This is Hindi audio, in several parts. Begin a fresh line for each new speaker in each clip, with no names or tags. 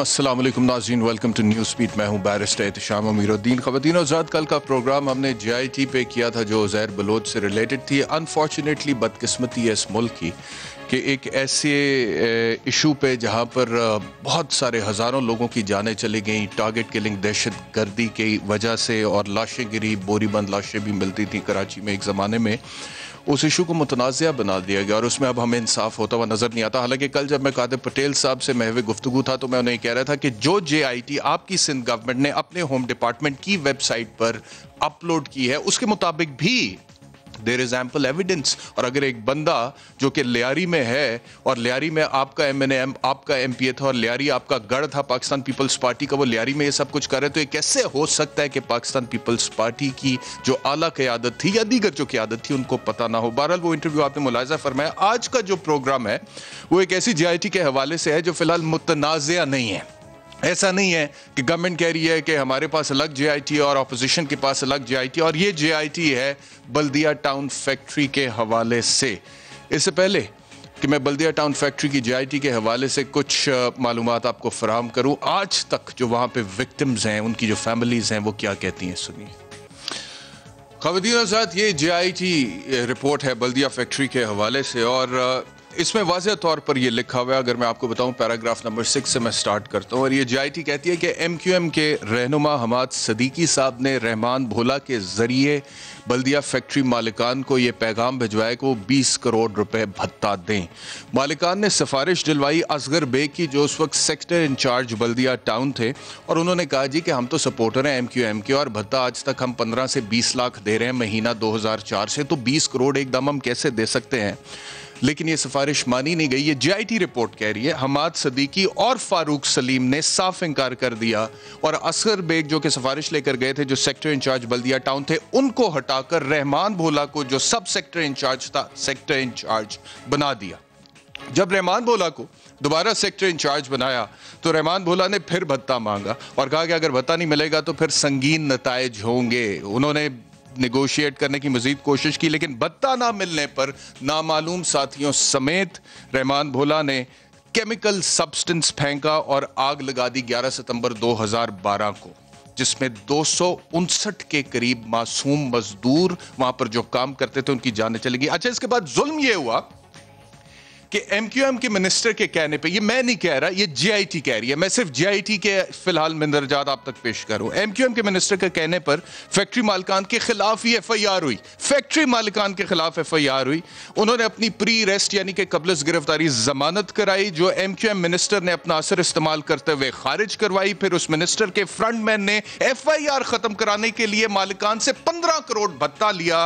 असलम नाजीन वेलकम टू न्यूज़ स्पीड मैं हूं बैरिस्टर एहतशाम अमीरुद्दीन ख़वान आज़ाद कल का प्रोग्राम हमने जे आई टी पे किया था जो जैर बलोच से रिलेटेड थी अनफॉर्चुनेटली बदकस्मती है इस मुल्क की कि एक ऐसे इशू पे जहाँ पर बहुत सारे हज़ारों लोगों की जानें चली गई टारगेट किलिंग दहशत गर्दी की वजह से और लाशें गिरी बोरीबंद लाशें भी मिलती थी कराची में एक ज़माने में उस इशू को मुतनाज़ बना दिया गया और उसमें अब हमें इंसाफ होता हुआ नज़र नहीं आता हालांकि कल जब मैं कादिर पटेल साहब से महवे गुफ्तु था तो मैं उन्हें कह रहा था कि जो जे आई टी आपकी सिंध गवर्नमेंट ने अपने होम डिपार्टमेंट की वेबसाइट पर अपलोड की है उसके मुताबिक भी देर इज एम्पल एविडेंस और अगर एक बंदा जो कि लियारी में है और लियारी में आपका एम एन एम आपका एम पी ए था और लियारी आपका गढ़ था पाकिस्तान पीपल्स पार्टी का वो लियारी में ये सब कुछ कर रहे तो ये कैसे हो सकता है कि पाकिस्तान पीपल्स पार्टी की जो आला क्यादत थी या दीगर जो क्यादत थी उनको पता ना हो बहरहाल वो इंटरव्यू आपने मुलायजा फरमाया आज का जो प्रोग्राम है वो एक ऐसी जी आई टी के हवाले से है जो फिलहाल मुतनाज़ नहीं है ऐसा नहीं है कि गवर्नमेंट कह रही है कि हमारे पास अलग जेआईटी और अपोजिशन के पास अलग जेआईटी और ये जेआईटी है बल्दिया टाउन फैक्ट्री के हवाले से इससे पहले कि मैं बल्दिया टाउन फैक्ट्री की जेआईटी के हवाले से कुछ मालूम आपको फराहम करूँ आज तक जो वहाँ पे विक्टिम्स हैं उनकी जो फैमिलीज़ हैं वो क्या कहती हैं सुनिए खातिन साथ ये जे आई टी रिपोर्ट है बल्दिया फैक्ट्री के हवाले से और इसमें वाज तौर पर यह लिखा हुआ है अगर मैं आपको बताऊं पैराग्राफ नंबर सिक्स से मैं स्टार्ट करता हूं और ये टी कहती है कि एमक्यूएम के रहनुमा हमाद सदीकी साहब ने रहमान भोला के ज़रिए बल्दिया फैक्ट्री मालिकान को ये पैगाम भिजवाया कि वो बीस करोड़ रुपए भत्ता दें मालिकान ने सिफारिश दिलवाई असगर बे की जो उस वक्त सेक्टर इंचार्ज बल्दिया टाउन थे और उन्होंने कहा जी कि हम तो सपोर्टर हैं एम के और भत्ता आज तक हम पंद्रह से बीस लाख दे रहे हैं महीना दो से तो बीस करोड़ एकदम हम कैसे दे सकते हैं लेकिन ये सिफारिश मानी नहीं गई ये जीआईटी रिपोर्ट कह रही है हमाद सदीकी और फारूक सलीम ने साफ इनकार कर दिया और असगर बेग जो कि सिफारिश लेकर गए थे जो सेक्टर इंचार्ज बल्दिया टाउन थे उनको हटाकर रहमान भोला को जो सब सेक्टर इंचार्ज था सेक्टर इंचार्ज बना दिया जब रहमान भोला को दोबारा सेक्टर इंचार्ज बनाया तो रहमान भोला ने फिर भत्ता मांगा और कहा कि अगर भत्ता नहीं मिलेगा तो फिर संगीन नतज होंगे उन्होंने नगोशिएट करने की मजीद कोशिश की लेकिन बत्ता ना मिलने पर नामालूम साथियों समेत रहमान भोला ने केमिकल सब्सटेंस फेंका और आग लगा दी 11 सितंबर 2012 को जिसमें दो के करीब मासूम मजदूर वहां पर जो काम करते थे उनकी जान चली गई अच्छा इसके बाद जुल्म यह हुआ कि एम क्यू एम के मिनिस्टर के कहने पे ये मैं नहीं कह रहा ये टी कह रही है मैं सिर्फ आई टी के फिलहाल मंदरजात आप तक पेश करूँ एम के मिनिस्टर के कहने पर फैक्ट्री मालिकान के खिलाफ ही एफ आई आर हुई फैक्ट्री मालिकान के खिलाफ एफ आई आर हुई उन्होंने अपनी प्री रेस्ट यानी कि कबलस गिरफ्तारी जमानत कराई जो एम क्यू एम मिनिस्टर ने अपना असर इस्तेमाल करते हुए खारिज करवाई फिर उस मिनिस्टर के फ्रंट मैन ने एफ आई आर खत्म कराने के लिए मालिकान से पंद्रह करोड़ भत्ता लिया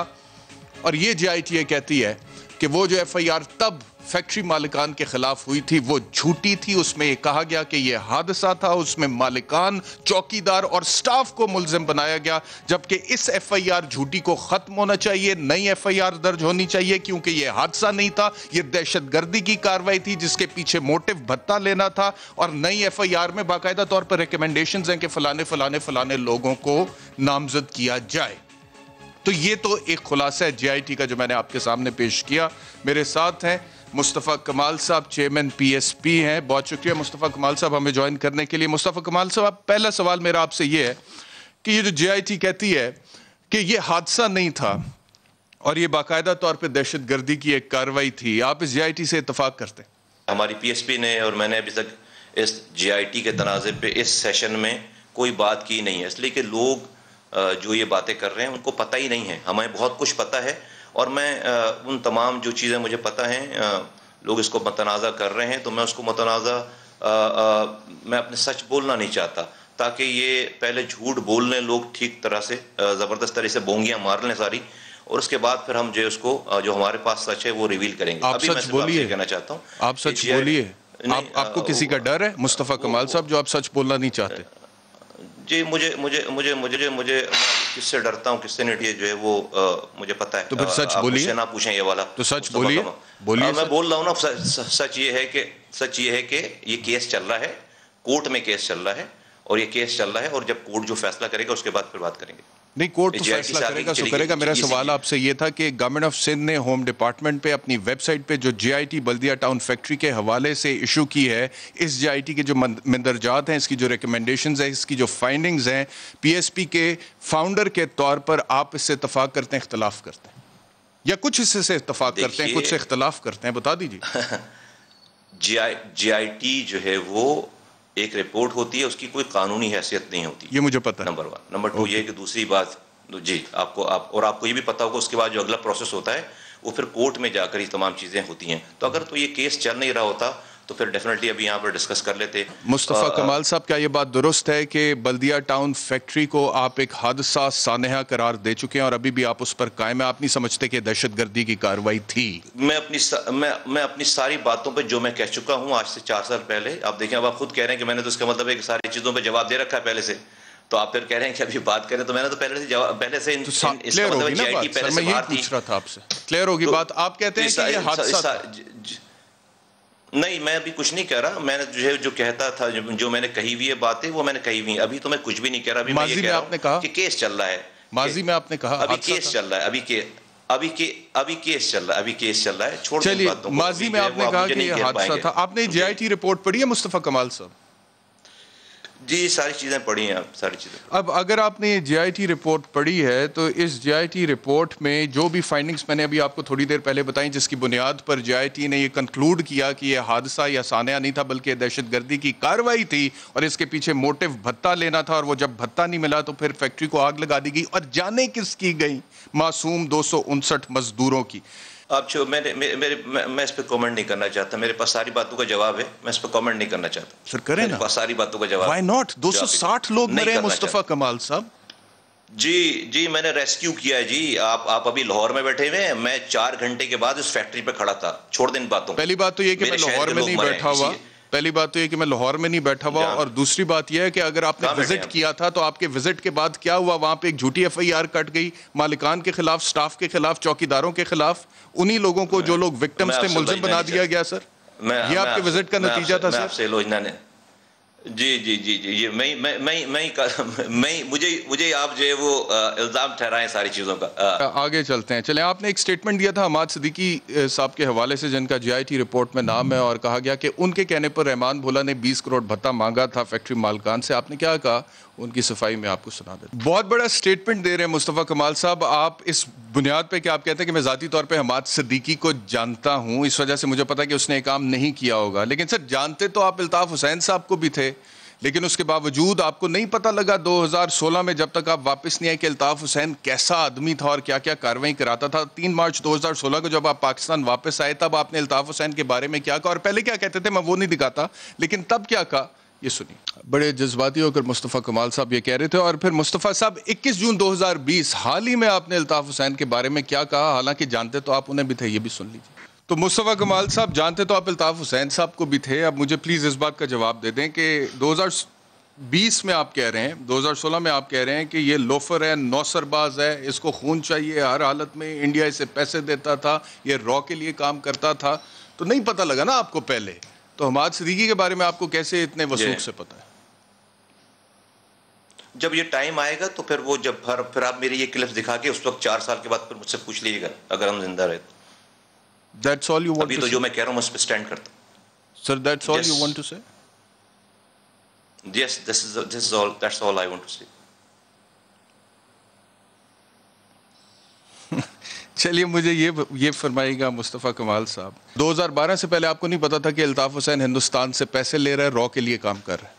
और ये आई टी जीआईटीए कहती है कि वो जो एफ आई आर तब फैक्ट्री मालिकान के खिलाफ हुई थी वो झूठी थी उसमें ये कहा गया कि यह हादसा था उसमें मालिकान चौकीदार और स्टाफ को मुलजिम बनाया गया जबकि इस एफआईआर झूठी को खत्म होना चाहिए नई एफआईआर दर्ज होनी चाहिए क्योंकि यह हादसा नहीं था यह दहशत गर्दी की कार्रवाई थी जिसके पीछे मोटिव भत्ता लेना था और नई एफ आई आर में बाकायदा तौर पर रिकमेंडेशन है कि फलाने फलाने फलाने लोगों को नामजद किया जाए तो ये तो एक खुलासा है जीआईटी का जो मैंने आपके सामने पेश किया मेरे साथ हैं मुस्तफ़ा कमाल साहब चेयरमैन पीएसपी हैं बहुत शुक्रिया मुस्तफ़ा कमाल साहब हमें ज्वाइन करने के लिए मुस्तफ़ा कमाल साहब पहला सवाल मेरा आपसे ये है कि ये जो जीआईटी कहती है कि ये हादसा नहीं था और ये बाकायदा तौर पर दहशत गर्दी की एक कार्रवाई थी आप इस जे से इतफाक़ करते
हमारी पी ने और मैंने अभी तक इस जे के तनाज़े पर इस सेशन में कोई बात की नहीं है इसलिए कि लोग जो ये बातें कर रहे हैं उनको पता ही नहीं है हमें बहुत कुछ पता है और मैं उन तमाम जो चीज़ें मुझे पता हैं लोग इसको मतनाज़ा कर रहे हैं तो मैं उसको मतनाज़ा मैं अपने सच बोलना नहीं चाहता ताकि ये पहले झूठ बोल लें लोग ठीक तरह से ज़बरदस्त तरह से बोंगियाँ मार लें सारी और उसके बाद फिर हम जो उसको जो हमारे पास सच है वो रिवील करेंगे आप अभी सच बोलिए कहना चाहता हूँ
आप सच बोलिए आप, आपको किसी का डर है मुस्तफ़ा कमाल साहब जो आप सच बोलना नहीं चाहते
जी मुझे मुझे मुझे मुझे मुझे किससे डरता हूँ किससे नहीं जो है वो आ, मुझे पता है तो फिर सच बोलिए ना पूछे ये वाला तो सच बोलिए बोलिए मैं बोल रहा हूँ ना सच, सच ये है कि सच ये है कि ये केस चल रहा है कोर्ट में केस चल रहा है और ये केस चल रहा है और जब कोर्ट जो फैसला करेगा उसके बाद फिर बात करेंगे
नहीं कोर्ट तो फैसला करेगा सो करेगा मेरा सवाल आपसे ये था कि गवर्नमेंट ऑफ सिंध ने होम डिपार्टमेंट पे अपनी वेबसाइट पे जो जीआईटी बल्दिया टाउन फैक्ट्री के हवाले से इशू की है इस जीआईटी के जो मंदरजात हैं इसकी जो रिकमेंडेशंस है इसकी जो फाइंडिंग्स हैं पीएसपी के फाउंडर के तौर पर आप इससे इतफाक करते हैं इख्तलाफ करते हैं या कुछ इससे से इतफाक करते हैं कुछ से इख्तलाफ करते हैं बता दीजिए
जी आई जो है वो एक रिपोर्ट होती है उसकी कोई कानूनी हैसियत नहीं होती
ये मुझे पता है नंबर
वन नंबर टू ये कि दूसरी बात तो जी आपको आप और आपको ये भी पता होगा उसके बाद जो अगला प्रोसेस होता है वो फिर कोर्ट में जाकर ये तमाम चीज़ें होती हैं तो अगर तो ये केस चल नहीं रहा होता तो फिर डेफिनेटली अभी यहाँ पर डिस्कस कर लेते मुस्तफ़ा कमाल
साहब क्या ये बात दुरुस्त है कि बल्दिया टाउन फैक्ट्री को आप एक हादसा सानहा करार दे चुके हैं और अभी भी आप उस पर कायम है आप नहीं समझते कि दहशत गर्दी की कार्रवाई थी
मैं अपनी मैं मैं अपनी सारी बातों पर जो मैं कह चुका हूँ आज से चार साल पहले आप देखें अब आप खुद कह रहे हैं कि मैंने तो इसका मतलब एक सारी चीज़ों पर जवाब दे रखा है पहले से तो आप फिर कह रहे हैं कि अभी बात करें तो मैंने तो पहले से जवाब पहले से इन, तो इन, इसका मतलब पहले से बात पूछ
रहा था आपसे क्लियर होगी तो बात आप कहते हैं कि ये हादसा
नहीं मैं अभी कुछ नहीं कह रहा मैंने जो है जो कहता था जो मैंने कही हुई है बातें वो मैंने कही हुई अभी तो मैं कुछ भी नहीं कह रहा अभी मैं ये कह रहा हूँ कि केस चल रहा है माजी में आपने कहा अभी केस चल रहा है अभी के अभी के अभी केस चल रहा है अभी केस चल रहा है छोड़ चलिए माजी में आपने कहा कि ये हादसा था
आपने जेआईटी रिपोर्ट पढ़ी है मुस्तफा कमाल साहब
जी सारी चीज़ें पढ़ी हैं आप सारी चीज़ें
अब अगर आपने जीआईटी रिपोर्ट पढ़ी है तो इस जीआईटी रिपोर्ट में जो भी फाइंडिंग्स मैंने अभी आपको थोड़ी देर पहले बताई जिसकी बुनियाद पर जीआईटी ने ये कंक्लूड किया कि यह हादसा या सान्या नहीं था बल्कि दहशत गर्दी की कार्रवाई थी और इसके पीछे मोटिव भत्ता लेना था और वो जब भत्ता नहीं मिला तो फिर फैक्ट्री को आग लगा दी गई और जाने की गई मासूम दो मजदूरों की
आप जो मैंने मेरे, मेरे मैं इस पर कमेंट नहीं करना चाहता मेरे पास सारी बातों का जवाब है मैं इस पर कमेंट नहीं करना चाहता सर करें ना सारी बातों का जवाब वाई नॉट 260 लोग मरे मुस्तफा कमाल साहब जी जी मैंने रेस्क्यू किया है जी आप आप अभी लाहौर में बैठे हुए हैं मैं चार घंटे के बाद उस फैक्ट्री पे खड़ा था छोड़ दिन बातों पहली बात तो ये कि मैं लाहौर में नहीं बैठा हुआ
पहली बात तो ये कि मैं लाहौर में नहीं बैठा हुआ और दूसरी बात यह है कि अगर आपने विजिट किया था तो आपके विजिट के बाद क्या हुआ वहाँ पे एक झूठी एफ आई आर कट गई मालिकान के खिलाफ स्टाफ के खिलाफ चौकीदारों के खिलाफ उन्हीं लोगों को जो लोग विक्टम्स तो थे मुलजिम बना दिया गया सर
ये आपके विजिट का नतीजा था सर जी जी जी जी ये मैं मैं मैं मैं मैं मुझे मुझे आप जो है वो इल्ज़ाम ठहराएं सारी चीज़ों का आ,
आगे चलते हैं चलें आपने एक स्टेटमेंट दिया था हमाद सिद्दीकी साहब के हवाले से जिनका जीआईटी रिपोर्ट में नाम है और कहा गया कि उनके कहने पर रहमान भोला ने 20 करोड़ भत्ता मांगा था फैक्ट्री मालकान से आपने क्या कहा उनकी सफाई में आपको सुना देता बहुत बड़ा स्टेटमेंट दे रहे हैं मुस्तफ़ा कमाल साहब आप इस बुनियाद पे क्या आप कहते हैं कि मैं ज़ाती तौर पे हमाद सदीकी को जानता हूँ इस वजह से मुझे पता कि उसने काम नहीं किया होगा लेकिन सर जानते तो आप अल्ताफ़ हुसैन साहब को भी थे लेकिन उसके बावजूद आपको नहीं पता लगा 2016 में जब तक आप वापस नहीं आए कि अल्ताफ़ हुसैन कैसा आदमी था और क्या क्या कार्रवाई कराता था तीन मार्च 2016 को जब आप पाकिस्तान वापस आए तब आपने अल्ताफ़ हुसैन के बारे में क्या कहा और पहले क्या कहते थे मैं वो नहीं दिखाता लेकिन तब क्या कहा ये सुनिए बड़े जज्बाती होकर मुस्तफ़ा कमाल साहब ये कह रहे थे और फिर मुस्तफ़ा साहब 21 जून 2020 हाल ही में आपने अल्ताफ़ हुसैन के बारे में क्या कहा हालांकि जानते तो आप उन्हें भी थे ये भी सुन लीजिए तो मुस्तफ़ा कमाल साहब जानते तो आप अल्ताफ़ हुसैन साहब को भी थे अब मुझे प्लीज़ इस बात का जवाब दे दें कि दो बीस में आप कह रहे हैं 2016 में आप कह रहे हैं कि ये लोफर है नौसरबाज है इसको खून चाहिए हर हालत में इंडिया इसे पैसे देता था ये रॉ के लिए काम करता था तो नहीं पता लगा ना आपको पहले तो हमाद सदीकी के बारे में आपको कैसे इतने वसूख से
पता है जब ये टाइम आएगा तो फिर वो जब हर फिर आप मेरी ये क्लिप दिखा के उस वक्त चार साल के बाद फिर मुझसे पूछ लीजिएगा अगर हम जिंदा रहे दैट्स ऑल यू वांट तो जो मैं कह रहा हूं उस पर स्टैंड करता
sir that's all you want to say
yes this is this is all that's all I want to say
चलिए मुझे ये ये फरमाएगा मुस्तफ़ा कमाल साहब 2012 से पहले आपको नहीं पता था कि अल्ताफ़ हुसैन हिंदुस्तान से पैसे ले रहा है रॉ के लिए काम कर रहा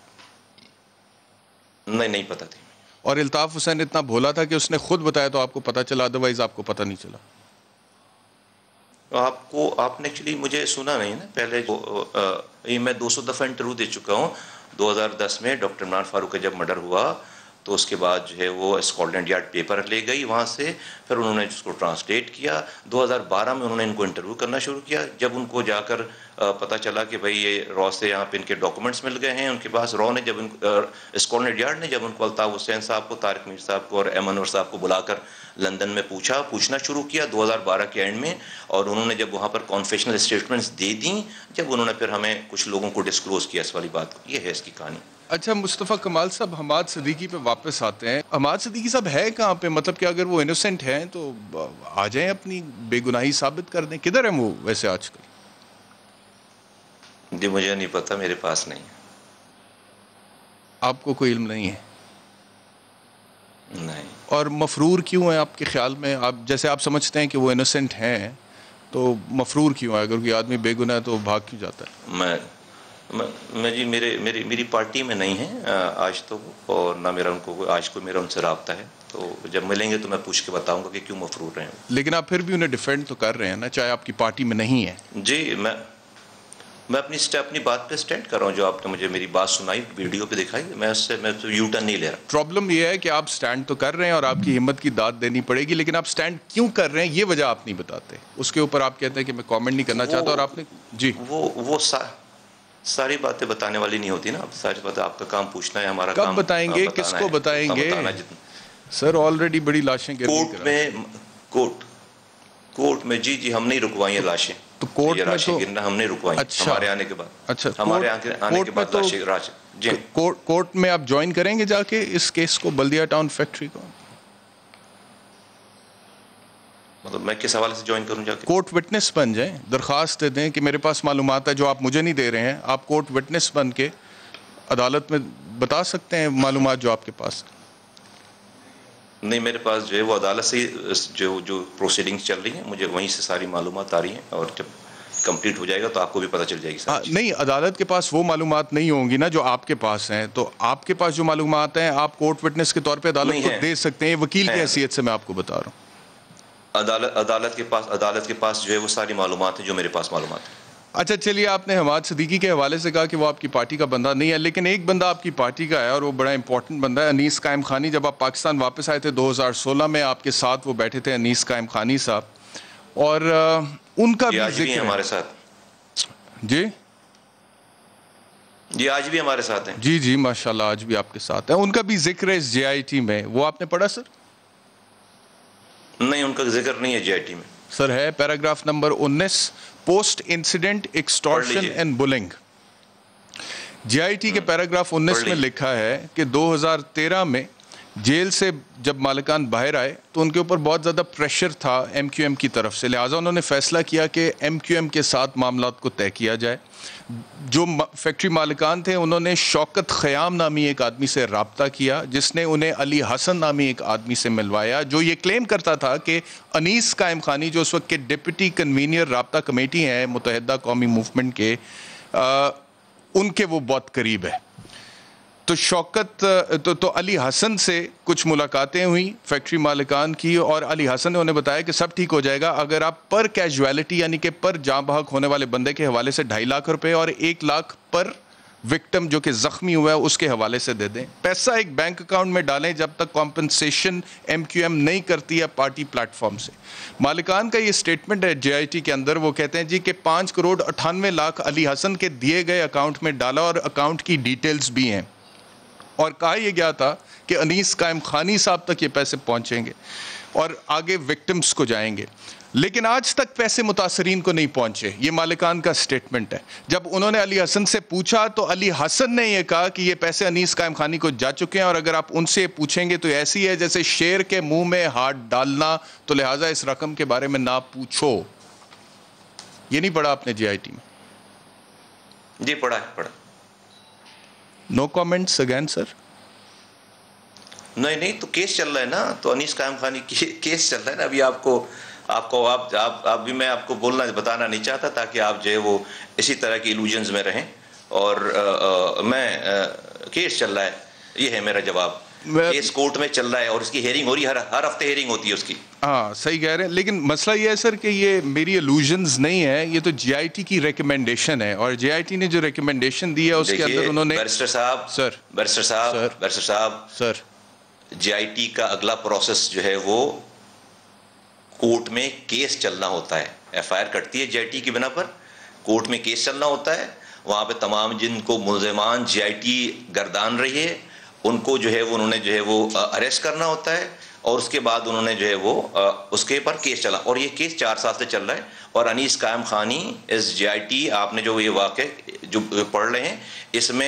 है नहीं नहीं पता थी और अल्ताफ़ हुसैन इतना भोला था कि उसने खुद बताया तो आपको पता चला अदरवाइज आपको पता नहीं चला
आपको आपने एक्चुअली मुझे सुना नहीं ना पहले आ, मैं 200 दफ़ा इंटरव्यू दे चुका हूँ 2010 में डॉक्टर इमरान फारूक का जब मर्डर हुआ तो उसके बाद जो है वो स्कॉटलैंड यार्ड पेपर ले गई वहाँ से फिर उन्होंने उसको ट्रांसलेट किया 2012 में उन्होंने इनको इंटरव्यू करना शुरू किया जब उनको जाकर पता चला कि भाई ये रॉ से यहाँ पे इनके डॉक्यूमेंट्स मिल गए हैं उनके पास रॉ ने जब इन स्कॉटलैंड यार्ड ने जब उनको अल्ताफ़ हुसैन साहब को तारक मीर साहब को और एम साहब को बुलाकर लंदन में पूछा पूछना शुरू किया दो के एंड में और उन्होंने जब वहाँ पर कॉन्फेशनल स्टेटमेंट्स दे दी जब उन्होंने फिर हमें कुछ लोगों को डिस्क्लोज़ किया इस वाली बात को ये है इसकी कहानी
अच्छा मुस्तफ़ा कमाल साहब हमाद सदीकी पे वापस आते हैं हमाद सदीकी साहब है कहाँ पे मतलब कि अगर वो इनोसेंट हैं तो आ जाएं अपनी बेगुनाही साबित कर दें किधर हैं वो वैसे आजकल
जी मुझे नहीं पता मेरे पास नहीं है
आपको कोई इल्म नहीं है नहीं और मफरूर क्यों है आपके ख्याल में आप जैसे आप समझते हैं कि वो इनोसेंट हैं तो मफरूर क्यों है अगर कोई आदमी बेगुनाह है तो भाग क्यों जाता है
मैं मैं जी मेरे मेरी मेरी पार्टी में नहीं है आज तो और ना मेरा उनको आज को मेरा उनसे रबता है तो जब मिलेंगे तो मैं पूछ के बताऊंगा कि क्यों मफरूर रहे हैं
लेकिन आप फिर भी उन्हें डिफेंड तो कर रहे हैं ना चाहे आपकी पार्टी में नहीं है
जी मैं मैं अपनी अपनी बात पे स्टैंड कर रहा हूँ जो आपने मुझे मेरी बात सुनाई वीडियो पे दिखाई मैं उससे मैं तो यू टर्न नहीं ले रहा
प्रॉब्लम ये है कि आप स्टैंड तो कर रहे हैं और आपकी हिम्मत की दाद देनी पड़ेगी लेकिन आप स्टैंड क्यों कर रहे हैं ये वजह आप नहीं बताते उसके ऊपर आप कहते हैं कि मैं कॉमेंट नहीं करना चाहता और आपने
जी वो वो सा सारी बातें बताने वाली नहीं होती ना अब सारी बातें आपका काम पूछना है हमारा काम बताएंगे किसको बताएंगे
सर ऑलरेडी बड़ी लाशें
कोर्ट में कोर्ट कोर्ट में जी जी हमने रुकवाई है लाशें तो कोर्ट में तो गिरना हमने रुकवाई अच्छा हमारे आने के बाद अच्छा हमारे आने के बाद लाशें तो- जी
कोर्ट कोर्ट में आप ज्वाइन करेंगे जाके इस केस को बल्दिया टाउन फैक्ट्री को
मतलब मैं किस हवाले से ज्वाइन करूँ जाके कोर्ट विटनेस बन जाए दरख्वास्त
दे दें कि मेरे पास मालूम है जो आप मुझे नहीं दे रहे हैं आप कोर्ट विटनेस बन के अदालत में बता सकते हैं मालूम जो आपके पास
नहीं मेरे पास जो है वो अदालत से जो जो प्रोसीडिंग्स चल रही हैं मुझे वहीं से सारी मालूम आ रही हैं और जब कंप्लीट हो जाएगा तो आपको भी पता चल जाएगी
आ, हाँ, नहीं अदालत के पास वो मालूम नहीं होंगी ना जो आपके पास हैं तो आपके पास जो मालूम हैं आप कोर्ट विटनेस के तौर पर अदालत को दे सकते हैं वकील की
हैसियत से मैं आपको बता रहा हूँ अदालत अदालत के पास अदालत के पास जो है वो सारी मालूम है जो मेरे पास मालूम है
अच्छा चलिए आपने हमाद सदीकी के हवाले से कहा कि वो आपकी पार्टी का बंदा नहीं है लेकिन एक बंदा आपकी पार्टी का है और वो बड़ा इंपॉर्टेंट बंदा है अनीस कायम खानी जब आप पाकिस्तान वापस आए थे 2016 में आपके साथ वो बैठे थे अनीस कायम खानी साहब और उनका भी भी हमारे साथ जी जी आज भी हमारे साथ हैं जी जी माशाल्लाह आज भी आपके साथ हैं उनका भी जिक्र है इस जे में वो आपने पढ़ा सर
नहीं उनका जिक्र नहीं है जीआईटी में
सर है paragraph number 19 post incident extortion and bullying JIT के हम्म। पैराग्राफ 19 में लिखा है कि 2013 में जेल से जब मालिकान बाहर आए तो उनके ऊपर बहुत ज़्यादा प्रेशर था एम की तरफ से लिहाजा उन्होंने फैसला किया कि एम के साथ मामला को तय किया जाए जो फैक्ट्री मालिकान थे उन्होंने शौकत ख़याम नामी एक आदमी से रबता किया जिसने उन्हें अली हसन नामी एक आदमी से मिलवाया जो ये क्लेम करता था कि अनीस कायम खानी जो उस वक्त के डिप्टी कन्वीनियर रबता कमेटी हैं मुतहदा कौमी मूवमेंट के आ, उनके वो बहुत करीब है तो शौकत तो, तो अली हसन से कुछ मुलाकातें हुई फैक्ट्री मालिकान की और अली हसन ने उन्हें बताया कि सब ठीक हो जाएगा अगर आप पर कैजुअलिटी यानी कि पर जाँ बहक होने वाले बंदे के हवाले से ढाई लाख रुपए और एक लाख पर विक्टम जो कि ज़ख्मी हुआ है उसके हवाले से दे दें पैसा एक बैंक अकाउंट में डालें जब तक कॉम्पनसेशन एम क्यू एम नहीं करती है पार्टी प्लेटफॉर्म से मालिकान का ये स्टेटमेंट है जे आई टी के अंदर वो कहते हैं जी कि पाँच करोड़ अठानवे लाख अली हसन के दिए गए अकाउंट में डाला और अकाउंट की डिटेल्स भी हैं और कहा यह गया था कि अनीस कायम खानी साहब तक ये पैसे पहुँचेंगे और आगे विक्टिम्स को जाएंगे लेकिन आज तक पैसे मुतासरीन को नहीं पहुंचे ये मालिकान का स्टेटमेंट है जब उन्होंने अली हसन से पूछा तो अली हसन ने ये कहा कि ये पैसे अनीस कायम खानी को जा चुके हैं और अगर आप उनसे पूछेंगे तो ऐसी है जैसे शेर के मुंह में हाथ डालना तो लिहाजा इस रकम के बारे में ना पूछो ये नहीं पढ़ा आपने जी आई टी में
जी पढ़ा पढ़ा
नो कमेंट्स अगेन सर
नहीं नहीं तो केस चल रहा है ना तो अनीस कायम खानी केस चल रहा है ना अभी आपको आपको आप आप अभी मैं आपको बोलना बताना नहीं चाहता ताकि आप जो है वो इसी तरह की इलूजन्स में रहें और आ, आ, मैं आ, केस चल रहा है ये है मेरा जवाब केस कोर्ट में चल रहा है और उसकी हेयरिंग हो रही है हर हफ्ते हेयरिंग होती है उसकी
हाँ सही कह रहे हैं लेकिन मसला ये है सर कि ये मेरी एलूजन्स नहीं है ये तो जीआईटी की रिकमेंडेशन है और जीआईटी ने जो रिकमेंडेशन दी है उसके अंदर उन्होंने बैरिस्टर
साहब सर बैरिस्टर साहब बैरिस्टर साहब सर जीआईटी का अगला प्रोसेस जो है वो कोर्ट में केस चलना होता है एफआईआर कटती है जीआईटी की बिना पर कोर्ट में केस चलना होता है वहाँ पे तमाम जिनको मुलजमान जीआईटी गर्दान रही है उनको जो है वो उन्होंने जो है वो अरेस्ट करना होता है और उसके बाद उन्होंने जो है वो उसके पर केस चला और ये केस चार साल से चल रहा है और अनीस कायम खानी एस टी आपने जो ये वाक़ जो पढ़ रहे हैं इसमें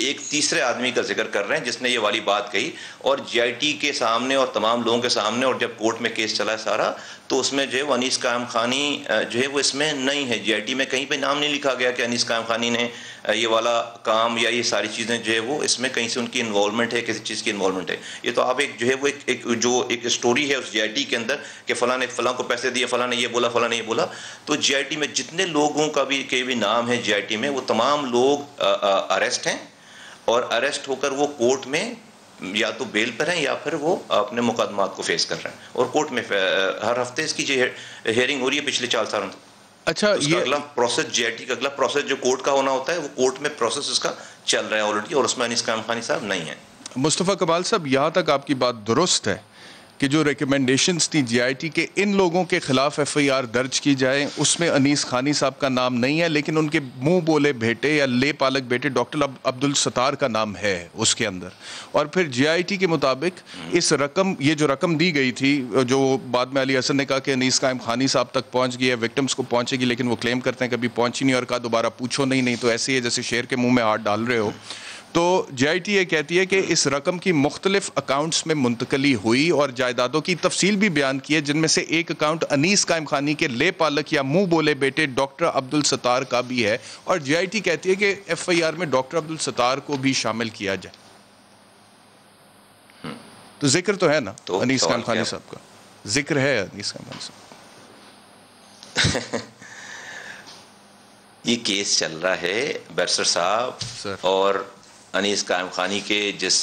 एक तीसरे आदमी का जिक्र कर रहे हैं जिसने ये वाली बात कही और जीआईटी के सामने और तमाम लोगों के सामने और जब कोर्ट में केस चला है सारा तो उसमें जो है वो अनीस कायम खानी जो है वो इसमें नहीं है जीआईटी में कहीं पे नाम नहीं लिखा गया कि अनीस कायम खानी ने ये वाला काम या ये सारी चीज़ें जो है वो इसमें कहीं से उनकी इन्वॉलमेंट है किसी चीज़ की इन्वॉलमेंट है ये तो आप एक जो है वो एक, एक जो एक स्टोरी है उस जी के अंदर कि फ़लाँ ने फ़लाँ को पैसे दिए फ़लाँ ने ये बोला फ़लाँ ने ये बोला तो जीआईटी में जितने लोगों का भी के भी नाम है जीआईटी में वो तमाम लोग आ, आ, अरेस्ट हैं और अरेस्ट होकर वो कोर्ट में या तो बेल पर हैं या फिर वो अपने मुकदमात को फेस कर रहे हैं और कोर्ट में हर हफ्ते इसकी जो हेयरिंग हो रही है पिछले चार सालों
अच्छा तो ये अगला
प्रोसेस जीआईटी का अगला प्रोसेस जो कोर्ट का होना होता है वो कोर्ट में प्रोसेस इसका चल रहा है ऑलरेडी और उसमें अनिस खान खानी साहब नहीं है
मुस्तफ़ा कमाल साहब यहाँ तक आपकी बात दुरुस्त है कि जो रिकमेंडेशंस थी जीआईटी के इन लोगों के खिलाफ एफआईआर दर्ज की जाए उसमें अनीस खानी साहब का नाम नहीं है लेकिन उनके मुंह बोले बेटे या ले पालक बेटे डॉक्टर अब, अब्दुल सतार का नाम है उसके अंदर और फिर जीआईटी के मुताबिक इस रकम ये जो रकम दी गई थी जो बाद में अली हसन ने कहा कि अनीस कायम खानी साहब तक पहुँच गई है विक्टम्स को पहुँचेगी लेकिन वो क्लेम करते हैं कभी पहुँची नहीं और कहा दोबारा पूछो नहीं नहीं तो ऐसे ही है जैसे शेर के मुँह में हाथ डाल रहे हो तो जे आई टी ये कहती है कि इस रकम की मुख्तलिफ अकाउंट्स में मुंतकली हुई और जायदादों की तफसील भी बयान की है जिनमें से एक अकाउंट अनीस कायम खानी के ले पालक या मुंह बोले बेटे डॉक्टर अब्दुल सतार का भी है और जे आई टी कहती है कि एफ आई आर में डॉक्टर अब्दुल सतार को भी शामिल किया जाए तो जिक्र तो है ना तो अनीस तो कायम खानी साहब का जिक्र है अनीस कायम खानी साहब
ये केस चल रहा है बैरसर साहब और अनीस कायम खानी के जिस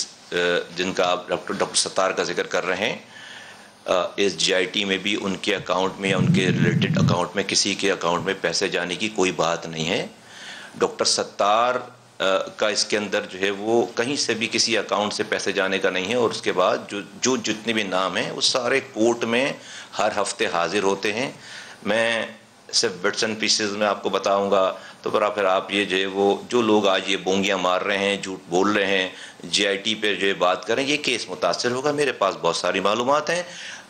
जिनका आप डॉक्टर डॉक्टर सत्तार का जिक्र कर रहे हैं इस जीआईटी में भी उनके अकाउंट में या उनके रिलेटेड अकाउंट में किसी के अकाउंट में पैसे जाने की कोई बात नहीं है डॉक्टर सत्तार का इसके अंदर जो है वो कहीं से भी किसी अकाउंट से पैसे जाने का नहीं है और उसके बाद जो जो जितने भी नाम हैं वो सारे कोर्ट में हर हफ्ते हाजिर होते हैं मैं सिर्फ बिट्स एंड पीसेज में आपको बताऊंगा तो बरा फिर आप ये जो है वो जो लोग आज ये बोंगियाँ मार रहे हैं झूठ बोल रहे हैं जे आई टी पर जो है बात करें ये केस मुतासर होगा मेरे पास बहुत सारी मालूम हैं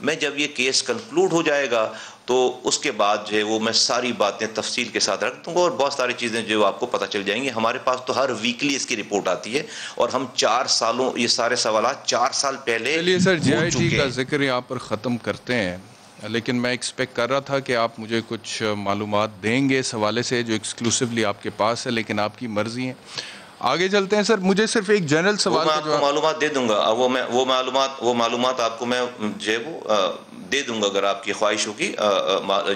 मैं जब ये केस कंक्लूड हो जाएगा तो उसके बाद जो है वो मैं सारी बातें तफसील के साथ रख दूँगा और बहुत सारी चीज़ें जो आपको पता चल जाएंगी हमारे पास तो हर वीकली इसकी रिपोर्ट आती है और हम चार सालों ये सारे सवाल चार साल पहले सर जे आई टी का
जिक्र यहाँ पर ख़त्म करते हैं लेकिन मैं एक्सपेक्ट कर रहा था कि आप मुझे कुछ मालूम देंगे इस हवाले से जो एक्सक्लूसिवली आपके पास है लेकिन आपकी मर्ज़ी है आगे चलते हैं सर मुझे सिर्फ एक जनरल सवाल मैं आपको
मालूम दे दूंगा वो मैं वो मालूम वो मालूम आपको मैं जो वो दे दूंगा अगर आपकी ख्वाहिश होगी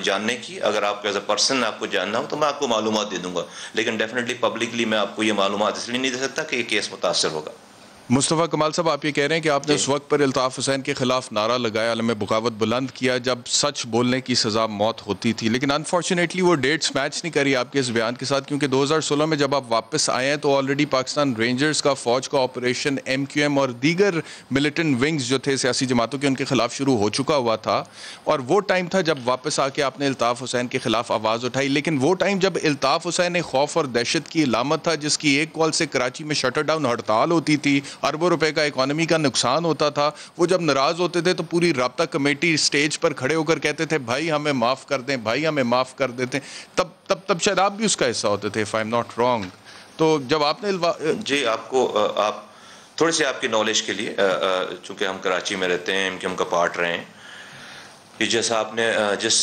जानने की अगर आपको एज अ पर्सन आपको जानना हो तो मैं आपको मालूम दे दूंगा लेकिन डेफिनेटली पब्लिकली मैं आपको ये मालूम इसलिए नहीं दे सकता कि ये केस मुतासर होगा
मुस्तफ़ा कमाल साहब आप ये कह रहे हैं कि आपने उस वक्त पर अल्ताफ़ हुसैन के ख़िलाफ़ नारा लगाया अलम बगावत बुलंद किया जब सच बोलने की सज़ा मौत होती थी लेकिन अनफॉर्चुनेटली वो डेट्स मैच नहीं करी आपके इस बयान के साथ क्योंकि 2016 में जब आप वापस आए हैं तो ऑलरेडी पाकिस्तान रेंजर्स का फ़ौज का ऑपरेशन एम क्यू एम और दीगर मिलिटेंट विंग्स जो थे सियासी जमातों के उनके ख़िलाफ़ शुरू हो चुका हुआ था और वो टाइम था जब वापस आके आपने अल्ताफ़ हुसैन के ख़िलाफ़ आवाज़ उठाई लेकिन वो टाइम जब अल्ताफ़ हुसैन एक खौफ और दहशत की इलामत था जिसकी एक कॉल से कराची में शटर डाउन हड़ताल होती थी अरबों रुपए का इकोनॉमी का नुकसान होता था वो जब नाराज़ होते थे तो पूरी रबता कमेटी स्टेज पर खड़े होकर कहते थे भाई हमें माफ़ कर दें भाई हमें माफ़ कर देते तब तब तब शायद आप भी उसका हिस्सा होते थे if I am not wrong
तो जब आपने जी आपको आप थोड़ी सी आपकी नॉलेज के लिए चूँकि हम कराची में रहते हैं एम के एम का पार्ट रहे हैं कि जैसा आपने जिस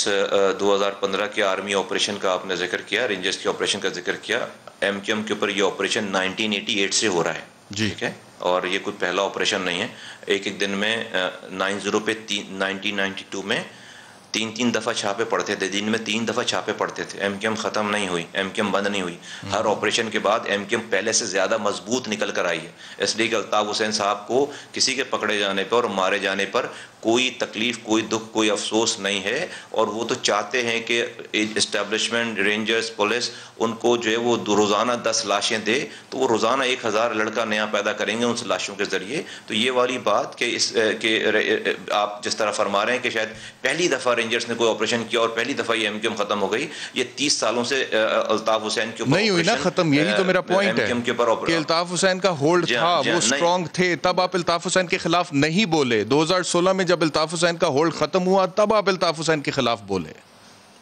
2015 के आर्मी ऑपरेशन का आपने जिक्र किया रेंजर्स के ऑपरेशन का जिक्र किया एम के ऊपर ये ऑपरेशन 1988 से हो रहा है ठीक है और ये कोई पहला ऑपरेशन नहीं है एक एक दिन में नाइन ज़ीरो पे तीन नाइनटीन नाइन्टी टू में तीन तीन दफ़ा छापे पड़ते थे दिन में तीन दफ़ा छापे पड़ते थे एम के ख़त्म नहीं हुई एम के बंद नहीं हुई हम्म। हर ऑपरेशन के बाद एम के पहले से ज़्यादा मजबूत निकल कर आई है इसलिए कि अल्ताफ़ हुसैन साहब को किसी के पकड़े जाने पर और मारे जाने पर कोई तकलीफ कोई दुख कोई अफसोस नहीं है और वो तो चाहते हैं कि इस्टेब्लिशमेंट रेंजर्स पुलिस उनको जो है वो रोज़ाना दस लाशें दे तो वो रोज़ाना एक हज़ार लड़का नया पैदा करेंगे उन लाशों के ज़रिए तो ये वाली बात कि इस के आप जिस तरह फरमा रहे हैं कि शायद पहली दफ़ा रेंजर्स ने कोई ऑपरेशन किया और पहली दफ़ा ये एम ख़त्म हो गई ये तीस सालों से अल्ताफ़ हुसैन के नहीं हुई ना ख़त्म यही तो मेरा पॉइंट है के ऊपर
अल्ताफ़ हुसैन का होल्ड हाँ, था हाँ, वो स्ट्रॉन्ग थे तब आप अल्ताफ़ हुसैन के खिलाफ नहीं बोले दो में जब अल्ताफ़ हुसैन का होल्ड ख़त्म हुआ तब आप अल्ताफ़ हुसैन के ख़िलाफ़
बोले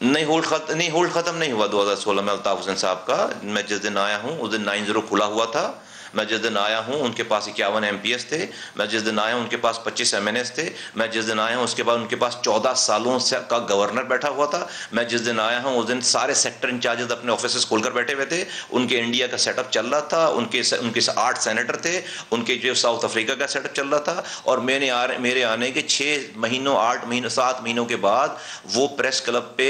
नहीं होल्ड खत, नहीं होल्ड ख़त्म नहीं हुआ 2016 में अल्ताफ़ हुसैन साहब का मैं जिस दिन आया हूँ उस दिन नाइन जीरो खुला हुआ था मैं जिस दिन आया हूँ उनके पास इक्यावन एम थे मैं जिस दिन आया हूँ उनके पास पच्चीस एम थे मैं जिस दिन आया हूँ उसके बाद उनके पास चौदह सालों से का गवर्नर बैठा हुआ था मैं जिस दिन आया हूँ उस दिन सारे सेक्टर इंचार्जेज अपने ऑफिस खोलकर बैठे हुए थे उनके इंडिया का सेटअप चल रहा था उनके उनके आठ सेनेटर थे उनके जो साउथ अफ्रीका का सेटअप चल रहा था और मेरे आ मेरे आने के छः महीनों आठ महीनों सात महीनों के बाद वो प्रेस क्लब पे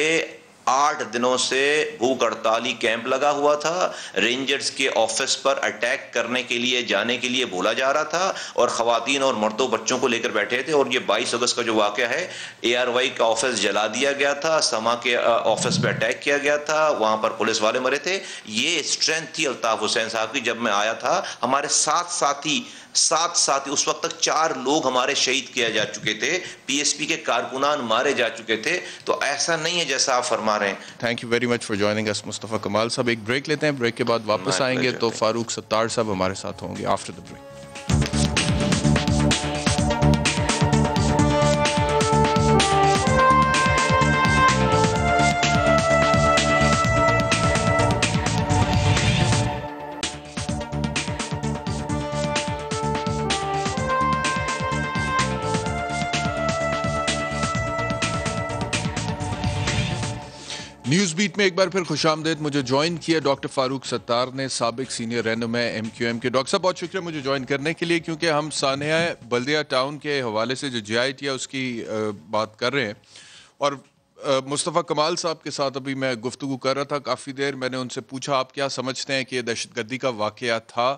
आठ दिनों से भूख हड़ताली कैंप लगा हुआ था रेंजर्स के ऑफिस पर अटैक करने के लिए जाने के लिए बोला जा रहा था और ख़वान और मर्दों बच्चों को लेकर बैठे थे और ये बाईस अगस्त का जो वाक़ है ए आर वाई का ऑफिस जला दिया गया था समा के ऑफिस पर अटैक किया गया था वहाँ पर पुलिस वाले मरे थे ये स्ट्रेंथ थी अल्ताफ़ हुसैन साहब की जब मैं आया था हमारे साथ साथी साथ साथ उस वक्त तक चार लोग हमारे शहीद किए जा चुके थे पीएसपी के कारकुनान मारे जा चुके थे तो ऐसा नहीं है जैसा आप फरमा रहे हैं
thank you very much for joining us Mustafa Kamal साहब एक ब्रेक लेते हैं ब्रेक के बाद वापस आएंगे तो फारूक सत्तार साहब हमारे साथ होंगे आफ्टर द ब्रेक मीट में एक बार फिर खुश आमदेद मुझे ज्वाइन किया डॉक्टर फारूक सत्तार ने सबक सीनियर रहनुमा एम क्यू एम के डॉक्टर साहब बहुत शुक्रिया मुझे ज्वाइन करने के लिए क्योंकि हम सानिया बल्दिया टाउन के हवाले से जो जे आई टी है उसकी बात कर रहे हैं और मुस्तफ़ा कमाल साहब के साथ अभी मैं गुफ्तु कर रहा था काफ़ी देर मैंने उनसे पूछा आप क्या समझते हैं कि यह दहशत गर्दी का वाक़ था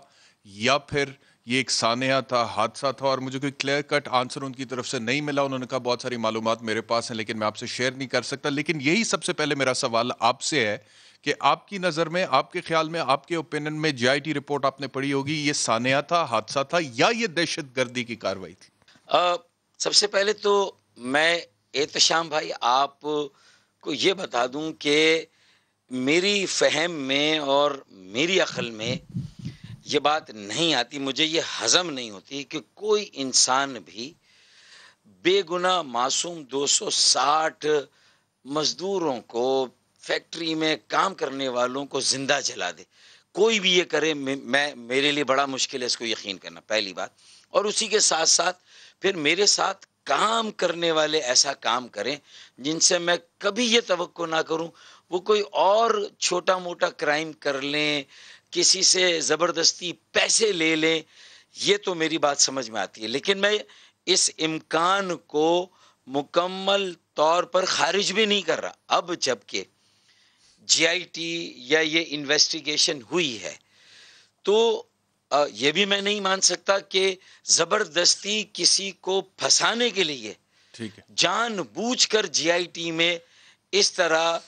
या फिर ये एक सानहा था हादसा था और मुझे कोई क्लियर कट आंसर उनकी तरफ से नहीं मिला उन्होंने कहा बहुत सारी मालूम मेरे पास हैं लेकिन मैं आपसे शेयर नहीं कर सकता लेकिन यही सबसे पहले मेरा सवाल आपसे है कि आपकी नज़र में आपके ख्याल में आपके ओपिनियन में जे रिपोर्ट आपने पढ़ी होगी ये सानहा था हादसा
था या ये दहशत गर्दी की कार्रवाई थी आ, सबसे पहले तो मैं एहतशाम भाई आप को ये बता दूँ कि मेरी फहम में और मेरी अकल में ये बात नहीं आती मुझे ये हज़म नहीं होती कि कोई इंसान भी बेगुना मासूम 260 मज़दूरों को फैक्ट्री में काम करने वालों को ज़िंदा जला दे कोई भी ये करे मैं मेरे लिए बड़ा मुश्किल है इसको यकीन करना पहली बात और उसी के साथ साथ फिर मेरे साथ काम करने वाले ऐसा काम करें जिनसे मैं कभी ये तो ना करूं वो कोई और छोटा मोटा क्राइम कर लें किसी से ज़बरदस्ती पैसे ले लें ये तो मेरी बात समझ में आती है लेकिन मैं इस इम्कान को मुकम्मल तौर पर खारिज भी नहीं कर रहा अब जबकि जीआईटी या ये इन्वेस्टिगेशन हुई है तो ये भी मैं नहीं मान सकता कि ज़बरदस्ती किसी को फंसाने के लिए ठीक है जानबूझकर जीआईटी में इस तरह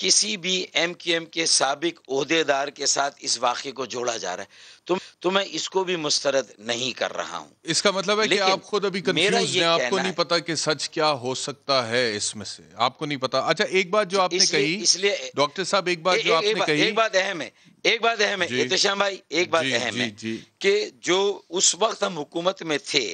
किसी भी एम क्यू एम के सबक अहदेदार के साथ इस वाक़े को जोड़ा जा रहा है तो, तो मैं इसको भी मुस्तरद नहीं कर रहा हूँ
इसका मतलब है कि आप खुद अभी मेरा ये आपको नहीं पता कि सच क्या हो सकता है इसमें से आपको नहीं पता अच्छा एक बात जो तो आपने इसलिए, कही इसलिए डॉक्टर साहब एक बात जो आपने कही एक बात
अहम है एक बात अहम है एहतशाम भाई एक बात अहम है कि जो उस वक्त हम हुकूमत में थे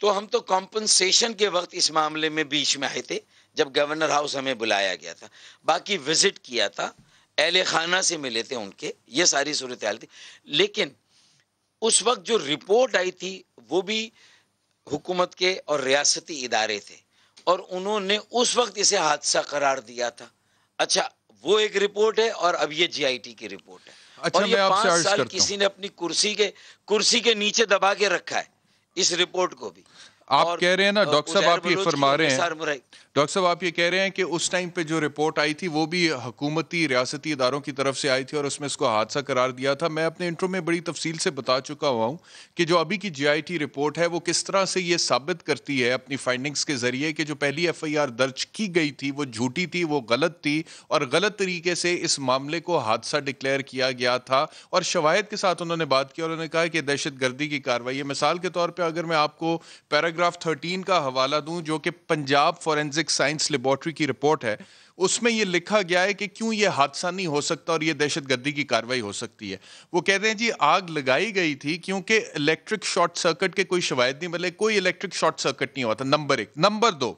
तो हम तो कॉम्पनसेशन के वक्त इस मामले में बीच में आए थे जब गवर्नर हाउस हमें बुलाया गया था बाकी विज़िट किया था एहले खाना से मिले थे उनके ये सारी सूरत हाल थी लेकिन उस वक्त जो रिपोर्ट आई थी वो भी हुकूमत के और रियासती इदारे थे और उन्होंने उस वक्त इसे हादसा करार दिया था अच्छा वो एक रिपोर्ट है और अब ये जीआईटी की रिपोर्ट है अच्छा, और ये पांच साल किसी ने अपनी कुर्सी के कुर्सी के नीचे दबा के रखा है इस रिपोर्ट को भी आप कह रहे हैं ना डॉक्टर साहब आप ये फरमा रहे हैं
डॉक्टर साहब आप ये कह रहे हैं कि उस टाइम पे जो रिपोर्ट आई थी वो भी हकूमती रियासती इदारों की तरफ से आई थी और उसमें इसको हादसा करार दिया था मैं अपने इंटरव्यू में बड़ी तफसील से बता चुका हुआ हूँ कि जो अभी की जीआईटी रिपोर्ट है वो किस तरह से ये साबित करती है अपनी फाइंडिंग्स के ज़रिए कि जो पहली आर दर्ज की गई थी वो झूठी थी वो गलत थी और गलत तरीके से इस मामले को हादसा डिक्लेयर किया गया था और शवाहद के साथ उन्होंने बात की और उन्होंने कहा कि दहशत गर्दी की कार्रवाई है मिसाल के तौर पर अगर मैं आपको पैराग्राफ थर्टीन का हवाला दूँ जो कि Punjab forensic basic science laboratory की रिपोर्ट है उसमें ये लिखा गया है कि क्यों ये हादसा नहीं हो सकता और ये दहशत गर्दी की कार्रवाई हो सकती है वो कहते हैं जी आग लगाई गई थी क्योंकि इलेक्ट्रिक शॉर्ट सर्किट के कोई शवायद नहीं मिले कोई इलेक्ट्रिक शॉर्ट सर्किट नहीं हुआ था नंबर एक नंबर दो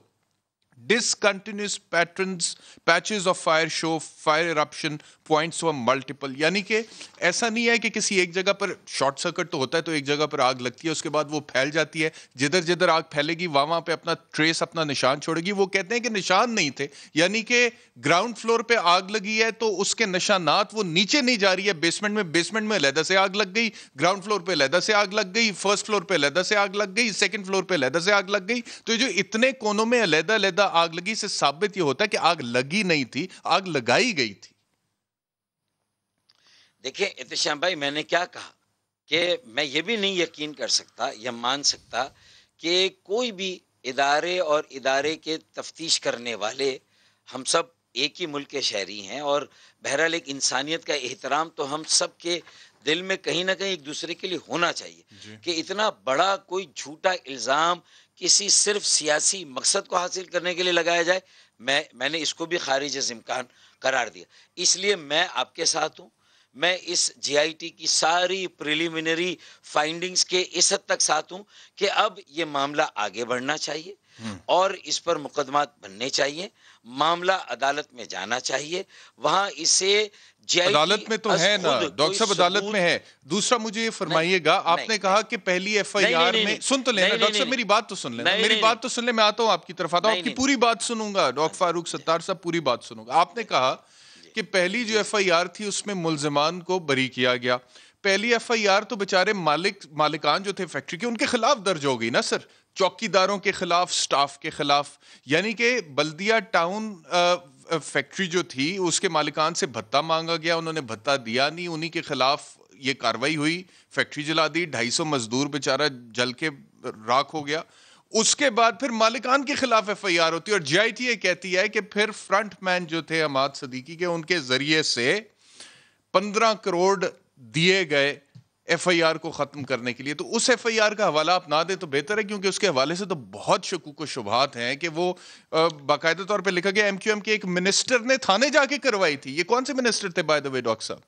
discontinuous pattern patches of fire show fire eruption points of multiple यानी कि ऐसा नहीं है कि किसी एक जगह पर शॉर्ट सर्किट तो होता है तो एक जगह पर आग लगती है उसके बाद वो फैल जाती है जिधर जिधर आग फैलेगी वहाँ वहाँ पर अपना ट्रेस अपना निशान छोड़ेगी वो कहते हैं कि निशान नहीं थे यानी कि ग्राउंड फ्लोर पर आग लगी है तो उसके निशानात वो नीचे नहीं जा रही है बेसमेंट में बेसमेंट में लहदा से आग लग गई ग्राउंड फ्लोर पर लहदा से आग लग गई फर्स्ट फ्लोर पर लहदा से आग लग गई सेकेंड फ्लोर पर लहदा से आग लग गई तो जो इतने कोनों में लहदा लहदा आग लगी से साबित यह होता है कि आग लगी नहीं थी आग लगाई गई थी
देखिए इतिश्याम भाई मैंने क्या कहा कि मैं ये भी नहीं यकीन कर सकता या मान सकता कि कोई भी इदारे और इदारे के तफ्तीश करने वाले हम सब एक ही मुल्क के शहरी हैं और बहरहाल एक इंसानियत का एहतराम तो हम सब के दिल में कहीं ना कहीं एक दूसरे के लिए होना चाहिए कि इतना बड़ा कोई झूठा इल्ज़ाम किसी सिर्फ सियासी मकसद को हासिल करने के लिए लगाया जाए मैं मैंने इसको भी खारिज इम्कान करार दिया इसलिए मैं आपके साथ हूँ मैं इस जीआईटी की सारी प्रिलिमिनरी फाइंडिंग्स के इस हद तक साथ हूँ कि अब ये मामला आगे बढ़ना चाहिए हम्म। और इस पर मुकदमा बनने चाहिए मामला अदालत में जाना चाहिए वहाँ इसे अदालत में तो है ना डॉक्टर साहब अदालत में है
दूसरा मुझे ये फरमाइएगा आपने नहीं, कहा कि पहली एफआईआर में सुन तो लेना डॉक्टर साहब मेरी बात तो सुन लेना मेरी बात तो सुन ले मैं आता हूँ आपकी तरफ आता हूँ आपकी पूरी बात सुनूंगा डॉक्टर फारूक सत्तार साहब पूरी बात सुनूंगा आपने कहा कि पहली जो एफ थी उसमें मुलजमान को बरी किया गया पहली एफ तो बेचारे मालिक मालिकान जो थे फैक्ट्री के उनके खिलाफ दर्ज हो गई ना सर चौकीदारों के खिलाफ स्टाफ के खिलाफ यानी कि बल्दिया टाउन फैक्ट्री जो थी उसके मालिकान से भत्ता मांगा गया उन्होंने भत्ता दिया नहीं उन्हीं के खिलाफ ये कार्रवाई हुई फैक्ट्री जला दी ढाई सौ मजदूर बेचारा जल के राख हो गया उसके बाद फिर मालिकान के खिलाफ एफ आई आर होती है और जे आई टी ए कहती है कि फिर फ्रंट मैन जो थे अमाद सदीकी के उनके जरिए से पंद्रह करोड़ दिए गए एफआईआर को ख़त्म करने के लिए तो उस एफआईआर का हवाला आप ना दें तो बेहतर है क्योंकि उसके हवाले से तो बहुत शकूक शुभात हैं कि वो बाकायदा तौर पर लिखा गया एम क्यू एम के एक मिनिस्टर ने थाने जाके करवाई थी ये कौन से मिनिस्टर थे बाय द वे डॉक्टर साहब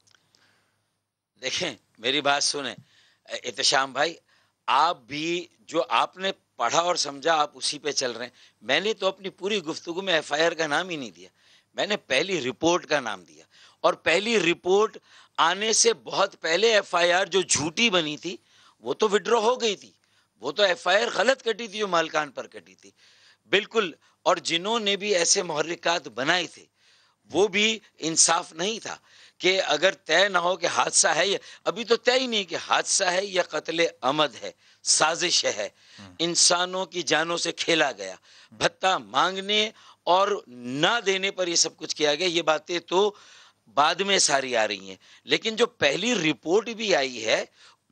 देखें मेरी बात सुने इतशाम भाई आप भी जो आपने पढ़ा और समझा आप उसी पे चल रहे हैं मैंने तो अपनी पूरी गुफ्तु में एफ का नाम ही नहीं दिया मैंने पहली रिपोर्ट का नाम दिया और पहली रिपोर्ट आने से बहुत पहले एफआईआर जो झूठी बनी थी वो तो विड्रॉ हो गई थी वो तो एफआईआर गलत कटी थी जो मालकान पर कटी थी बिल्कुल और जिन्होंने भी ऐसे महरिकात बनाए थे वो भी इंसाफ नहीं था कि अगर तय ना हो कि हादसा है या अभी तो तय ही नहीं कि हादसा है या कत्ल अमद है साजिश है हम्म। इंसानों की जानों से खेला गया भत्ता मांगने और ना देने पर ये सब कुछ किया गया ये बातें तो बाद में सारी आ रही हैं लेकिन जो पहली रिपोर्ट भी आई है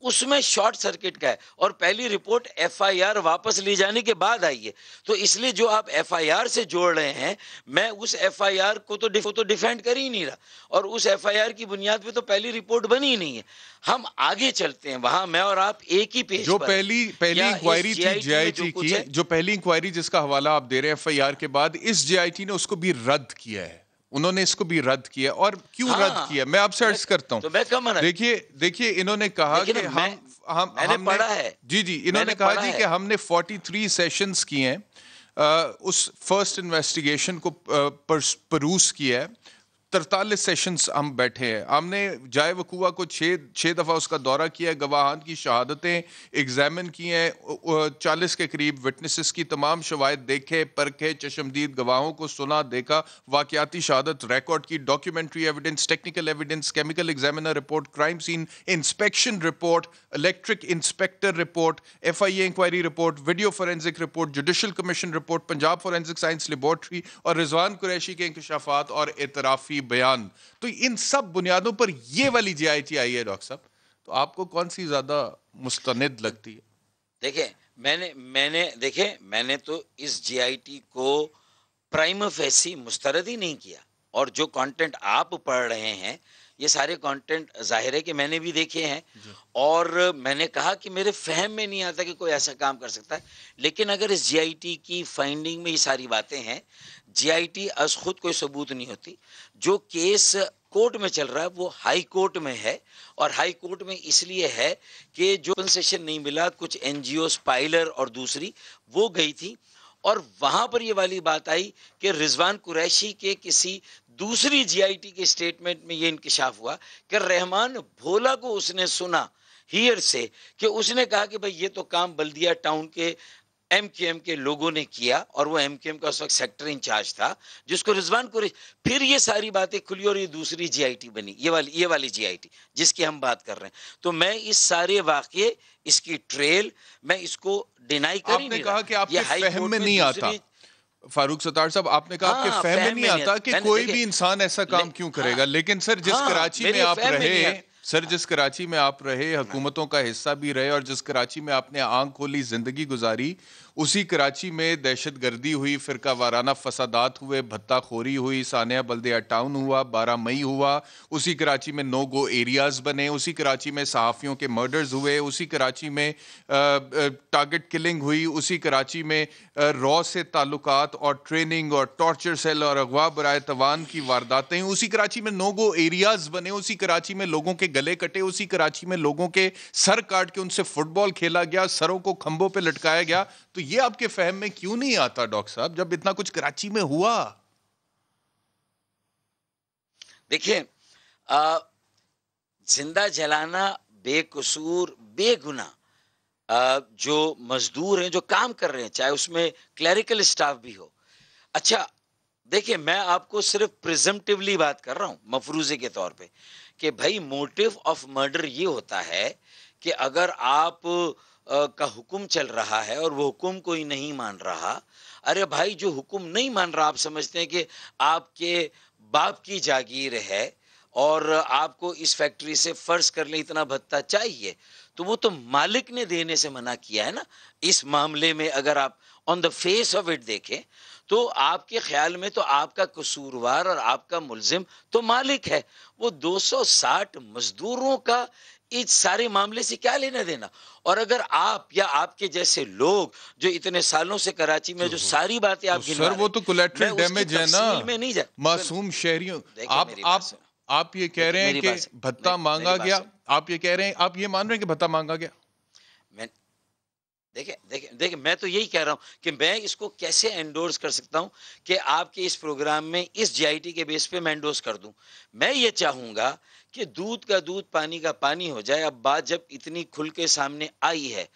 उसमें शॉर्ट सर्किट का है और पहली रिपोर्ट एफआईआर वापस ली जाने के बाद आई है तो इसलिए जो आप एफआईआर से जोड़ रहे हैं मैं उस एफआईआर को तो डिफ, तो डिफेंड कर ही नहीं रहा और उस एफआईआर की बुनियाद पे तो पहली रिपोर्ट बनी ही नहीं है हम आगे चलते हैं वहां मैं और आप एक ही पेज जो पर पहली पहली इंक्वायरी थी जेआईटी की
जो पहली इंक्वायरी जिसका हवाला आप दे रहे हैं एफआईआर के बाद इस जेआईटी ने उसको भी रद्द किया है उन्होंने इसको भी रद्द किया और क्यों हाँ, रद्द किया मैं आपसे तो अर्ज करता हूँ तो देखिए देखिए इन्होंने कहा कि हम हम मैंने हमने, पढ़ा है जी जी इन्होंने कहा जी कि हमने 43 सेशंस किए हैं उस फर्स्ट इन्वेस्टिगेशन को परूस किया है तरतालीस सेशंस हम बैठे हैं हमने जाए वकूआ को छः छः दफ़ा उसका दौरा किया है गवाहान की शहादतें एग्जामिन की हैं चालीस के करीब विटनेसेस की तमाम शवायद देखे परखे चशमदीद गवाहों को सुना देखा वाकियाती शहादत रिकॉर्ड की documentary evidence technical evidence chemical examiner report crime scene inspection report electric inspector report F I A inquiry report video forensic report judicial commission report Punjab forensic science laboratory और रिजवान कुरैशी के इंकशाफात और एतराफ़ी ये बयान तो इन सब बुनियादों पर ये वाली जी आई टी आई है डॉक्टर साहब तो आपको कौन सी ज्यादा मुस्तनद
लगती है देखे मैंने मैंने देखे मैंने तो इस जीआईटी को प्राइम फेसी मुस्तरद ही नहीं किया और जो कंटेंट आप पढ़ रहे हैं ये सारे कंटेंट जाहिर है कि मैंने भी देखे हैं और मैंने कहा कि मेरे फहम में नहीं आता कि कोई ऐसा काम कर सकता है लेकिन अगर इस जीआईटी की फाइंडिंग में ये सारी बातें हैं जीआईटी आज खुद कोई सबूत नहीं होती जो केस कोर्ट में चल रहा है वो हाई कोर्ट में है और हाई कोर्ट में इसलिए है कि जो कंसेशन नहीं मिला कुछ एनजीओ स्पाइलर और दूसरी वो गई थी और वहां पर ये वाली बात आई कि रिजवान कुरैशी के किसी दूसरी जीआईटी के स्टेटमेंट में ये इंकशाफ हुआ कि रहमान भोला को उसने सुना हियर से कि उसने कहा कि भाई ये तो काम बल्दिया टाउन के एम के एम के लोगों ने किया और वो एम के एम का उस वक्त सेक्टर इंचार्ज था जिसको रिजवान को फिर ये सारी बातें खुली और ये दूसरी जीआईटी बनी ये वाली ये वाली जीआईटी जिसकी हम बात कर रहे हैं तो मैं इस सारे वाक्य इसकी ट्रेल मैं इसको डिनाई कर आपने कहा कि आपके हाँ, फहम में में नहीं आता
फारूक सतार साहब आपने कहा आपके फहम में नहीं आता कि कोई भी इंसान ऐसा काम क्यों करेगा हाँ, लेकिन सर जिस हाँ, कराची में आप रहे सर जिस कराची में आप रहे हुकूमतों का हिस्सा भी रहे और जिस कराची में आपने आंख खोली जिंदगी गुजारी उसी कराची में दहशत गर्दी हुई फिरका वाराना फसादात हुए भत्ताखोरी हुई सानिया बल्दिया टाउन हुआ बारह मई हुआ उसी कराची में नो गो एरियाज़ बने उसी कराची में सहाफ़ियों के मर्डर्स हुए उसी कराची में टारगेट किलिंग हुई उसी कराची में रॉ से ताल्लुक और ट्रेनिंग और टॉर्चर सेल और अगवा बरए तवान की वारदातें उसी कराची में नो गो एरियाज़ बने उसी कराची में लोगों के गले कटे उसी कराची में लोगों के सर काट के उनसे फुटबॉल खेला गया सरों को खंभों पर लटकाया गया तो ये आपके फहम में क्यों नहीं आता डॉक्टर साहब जब इतना कुछ
कराची में हुआ देखिए जिंदा जलाना बेकसूर बेगुना जो मजदूर हैं जो काम कर रहे हैं चाहे उसमें क्लरिकल स्टाफ भी हो अच्छा देखिए मैं आपको सिर्फ प्रिजमटिवली बात कर रहा हूँ मफरूजे के तौर पे कि भाई मोटिव ऑफ मर्डर ये होता है कि अगर आप का हुक्म चल रहा है और वो हुक्म कोई नहीं मान रहा अरे भाई जो हुक्म नहीं मान रहा आप समझते हैं कि आपके बाप की जागीर है और आपको इस फैक्ट्री से फ़र्ज कर ले इतना भत्ता चाहिए तो वो तो मालिक ने देने से मना किया है ना इस मामले में अगर आप on the face of it देखें तो आपके ख्याल में तो आपका कसूरवार और आपका मुलजिम तो मालिक है वो 260 मजदूरों का इस सारे मामले से क्या लेना देना और अगर आप या आपके जैसे लोग जो इतने सालों से कराची में जो हम्म। सारी बातें तो आप तो सर वो तो कोलेट्रल डैमेज है ना में नहीं जाए मासूम
शहरियों आप आप आप ये कह रहे हैं कि भत्ता मांगा गया आप ये कह रहे हैं आप ये मान रहे हैं कि भत्ता मांगा गया
मैं देखे देखे देखिए मैं तो यही कह रहा हूं कि मैं इसको कैसे एंडोर्स कर सकता हूं कि आपके इस प्रोग्राम में इस जीआईटी के बेस पे मैं एंडोर्स कर दूं मैं ये चाहूंगा कि दूध का दूध पानी का पानी हो जाए अब बात जब इतनी खुल के सामने आई है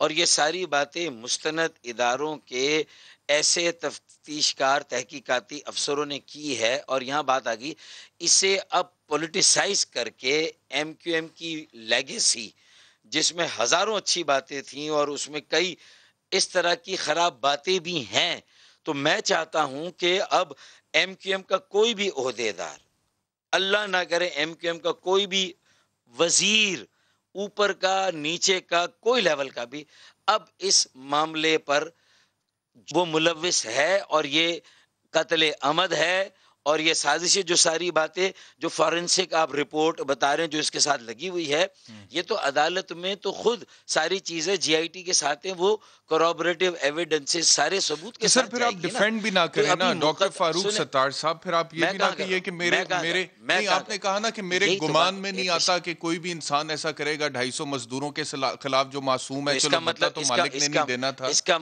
और ये सारी बातें मुस्तंद इदारों के ऐसे तफ्तीशकार तहकीकाती अफसरों ने की है और यहाँ बात आ गई इसे अब पोलिटिसाइज करके एम क्यू एम की लेगेसी जिसमें हज़ारों अच्छी बातें थीं और उसमें कई इस तरह की ख़राब बातें भी हैं तो मैं चाहता हूँ कि अब एम क्यू एम का कोई भी अहदेदार अल्लाह ना करे एम क्यू एम का कोई भी वजीर ऊपर का नीचे का कोई लेवल का भी अब इस मामले पर वो मुलविस है और ये कत्ल अमद है और ये साजिशें जो सारी बातें जो फॉरेंसिक आप रिपोर्ट बता रहे हैं जो इसके साथ लगी हुई है हम्म। ये तो अदालत में तो खुद सारी चीजें जीआईटी के साथ हैं वो कोरोबरेटिव एविडेंसेस सारे सबूत के तो साथ फिर आप डिफेंड भी ना तो करें ना डॉक्टर फारूक सत्तार
साहब फिर आप ये भी ना कहिए कि मेरे मेरे नहीं आपने कहा ना कि मेरे तो गुमान में नहीं आता कि कोई भी इंसान ऐसा करेगा ढाई मजदूरों के खिलाफ जो मासूम है इसका मतलब, मतलब तो मालिक ने नहीं देना था इसका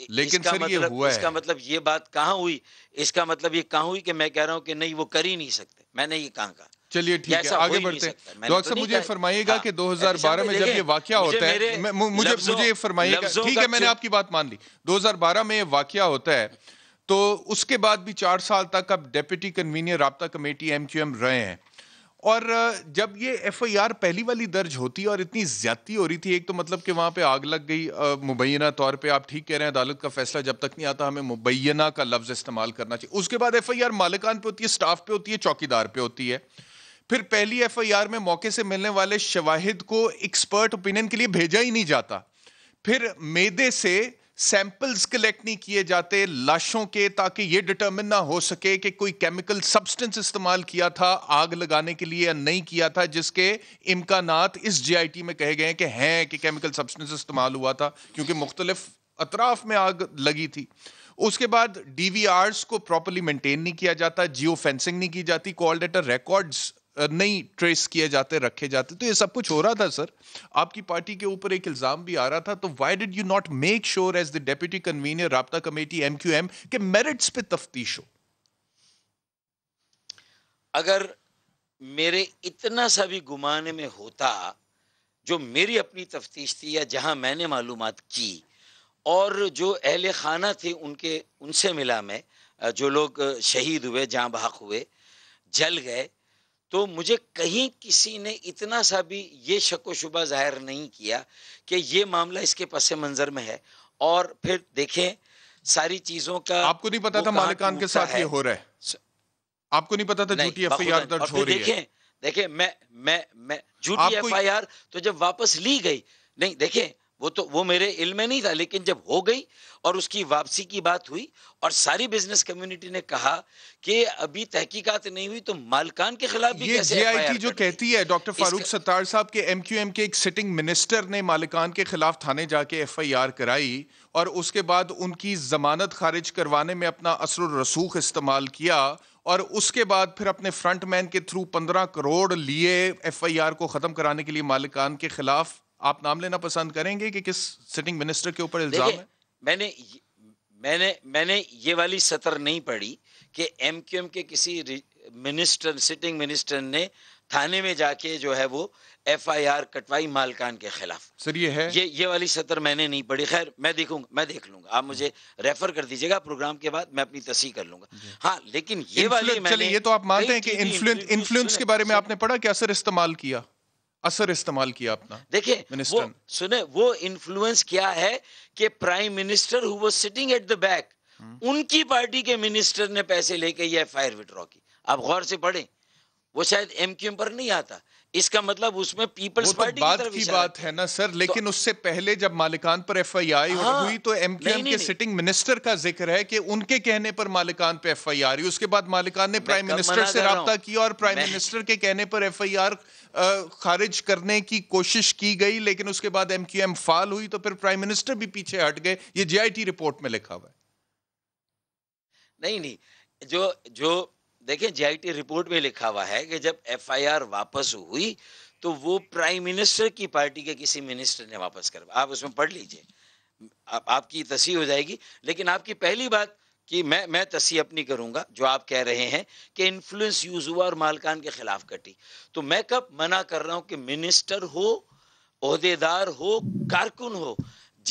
लेकिन इसका सर मतलब, ये हुआ इसका है।
मतलब ये बात कहाँ हुई इसका मतलब ये कहाँ हुई कि मैं कह रहा हूँ कि नहीं वो कर ही नहीं सकते मैंने ये कहाँ कहा
चलिए ठीक है आगे बढ़ते हैं डॉक्टर तो मुझे फरमाइएगा हाँ। कि 2012 अच्छा, में जब ये वाक्य होता है मुझे मुझे फरमाइएगा ठीक है मैंने आपकी बात मान ली 2012 में ये वाक्य होता है तो उसके बाद भी चार साल तक अब डेप्यूटी कन्वीनियर रबता कमेटी एम रहे हैं और जब ये एफ पहली वाली दर्ज होती है और इतनी ज्यादती हो रही थी एक तो मतलब कि वहाँ पे आग लग गई मुबैना तौर पे आप ठीक कह रहे हैं अदालत का फैसला जब तक नहीं आता हमें मुबैना का लफ्ज़ इस्तेमाल करना चाहिए उसके बाद एफ मालिकान पे होती है स्टाफ पे होती है चौकीदार पे होती है फिर पहली एफ में मौके से मिलने वाले शवाहिद को एक्सपर्ट ओपिनियन के लिए भेजा ही नहीं जाता फिर मेदे से सैंपल्स कलेक्ट नहीं किए जाते लाशों के ताकि ये डिटर्मिन ना हो सके कि कोई केमिकल सब्सटेंस इस्तेमाल किया था आग लगाने के लिए या नहीं किया था जिसके इम्कान इस जीआईटी में कहे गए कि हैं कि केमिकल सब्सटेंस इस्तेमाल हुआ था क्योंकि मुख्तलिफ अतराफ में आग लगी थी उसके बाद डीवीआरस को प्रॉपरली मेंटेन नहीं किया जाता जियो फेंसिंग नहीं की जाती कॉल डेटर रिकॉर्ड्स नहीं ट्रेस किए जाते रखे जाते तो ये सब कुछ हो रहा था सर आपकी पार्टी के ऊपर एक इल्जाम भी आ रहा था तो why did you not make sure as the deputy convener रबता कमेटी एम क्यू एम के मेरिट्स पे तफ्तीश हो
अगर मेरे इतना सा भी गुमान में होता जो मेरी अपनी तफ्तीश थी या जहां मैंने मालूम की और जो अहल खाना थे उनके उनसे मिला मैं जो लोग शहीद हुए जहाँ बाक हुए जल गए तो मुझे कहीं किसी ने इतना सा भी ये शक व शुबा जाहिर नहीं किया कि ये मामला इसके पस मंज़र में है और फिर देखें सारी चीज़ों का आपको नहीं पता था मालिकान के साथ ये हो रहा है आपको नहीं पता था झूठी एफ आई आर दर्ज हो रही है देखें मैं मैं मैं झूठी एफ आई आर तो जब वापस ली गई नहीं देखें वो तो वो मेरे इल में नहीं था लेकिन जब हो गई और उसकी वापसी की बात हुई और सारी बिजनेस कम्युनिटी ने कहा कि अभी तहकीकात नहीं हुई तो मालकान के खिलाफ भी ये जीआईटी
जो कहती है डॉक्टर फारूक सत्तार साहब के एमक्यूएम के एक सिटिंग मिनिस्टर ने मालिकान के खिलाफ थाने जाके एफआईआर कराई और उसके बाद उनकी जमानत खारिज करवाने में अपना असर रसूख इस्तेमाल किया और उसके बाद फिर अपने फ्रंट के थ्रू पंद्रह करोड़ लिए एफआईआर को खत्म कराने के लिए मालिकान के खिलाफ आप नाम लेना पसंद करेंगे कि किस सिटिंग मिनिस्टर के ऊपर इल्जाम है
मैंने मैंने मैंने ये वाली सतर नहीं पढ़ी कि एमक्यूएम के किसी मिनिस्टर सिटिंग मिनिस्टर ने थाने में जाके जो है वो एफआईआर कटवाई मालकान के खिलाफ
सर ये है ये
ये वाली सतर मैंने नहीं पढ़ी खैर मैं देखूंगा मैं देख लूंगा आप मुझे रेफर कर दीजिएगा प्रोग्राम के बाद मैं अपनी तस्ही कर लूंगा हाँ लेकिन ये वाली मैंने ये तो आप मानते हैं कि इन्फ्लुएंस के
बारे में आपने पढ़ा क्या सर इस्तेमाल किया असर इस्तेमाल किया अपना देखिए मिनिस्टर
सुने वो इन्फ्लुएंस क्या है कि prime minister who was sitting at the back उनकी पार्टी के मिनिस्टर ने पैसे लेके ये एफ आई विड्रॉ की आप गौर से पढ़ें वो शायद एम पर नहीं आता इसका मतलब उसमें पीपल्स तो पार्टी बात की, की बात है
ना सर तो लेकिन तो, उससे पहले जब मालिकान पर एफ आई हाँ, हुई तो एम के सिटिंग मिनिस्टर का जिक्र है कि उनके कहने पर मालिकान पर एफ आई आर उसके बाद मालिकान ने प्राइम मिनिस्टर से रहा किया और प्राइम मिनिस्टर के कहने पर एफ आई आर खारिज करने की कोशिश की गई लेकिन उसके बाद एम क्यू एम फाल हुई तो फिर प्राइम मिनिस्टर भी पीछे हट गए ये जे रिपोर्ट में लिखा हुआ है
नहीं नहीं जो जो देखें जीआईटी रिपोर्ट में लिखा हुआ है कि जब एफआईआर वापस हुई तो वो प्राइम मिनिस्टर की पार्टी के किसी मिनिस्टर ने वापस कर आप उसमें पढ़ लीजिए आप, आपकी तसी हो जाएगी लेकिन आपकी पहली बात कि मैं मैं तसी अपनी करूंगा जो आप कह रहे हैं कि इन्फ्लुएंस यूज हुआ और मालकान के खिलाफ कटी तो मैं कब मना कर रहा हूं कि मिनिस्टर हो होदेदार हो कारकुन हो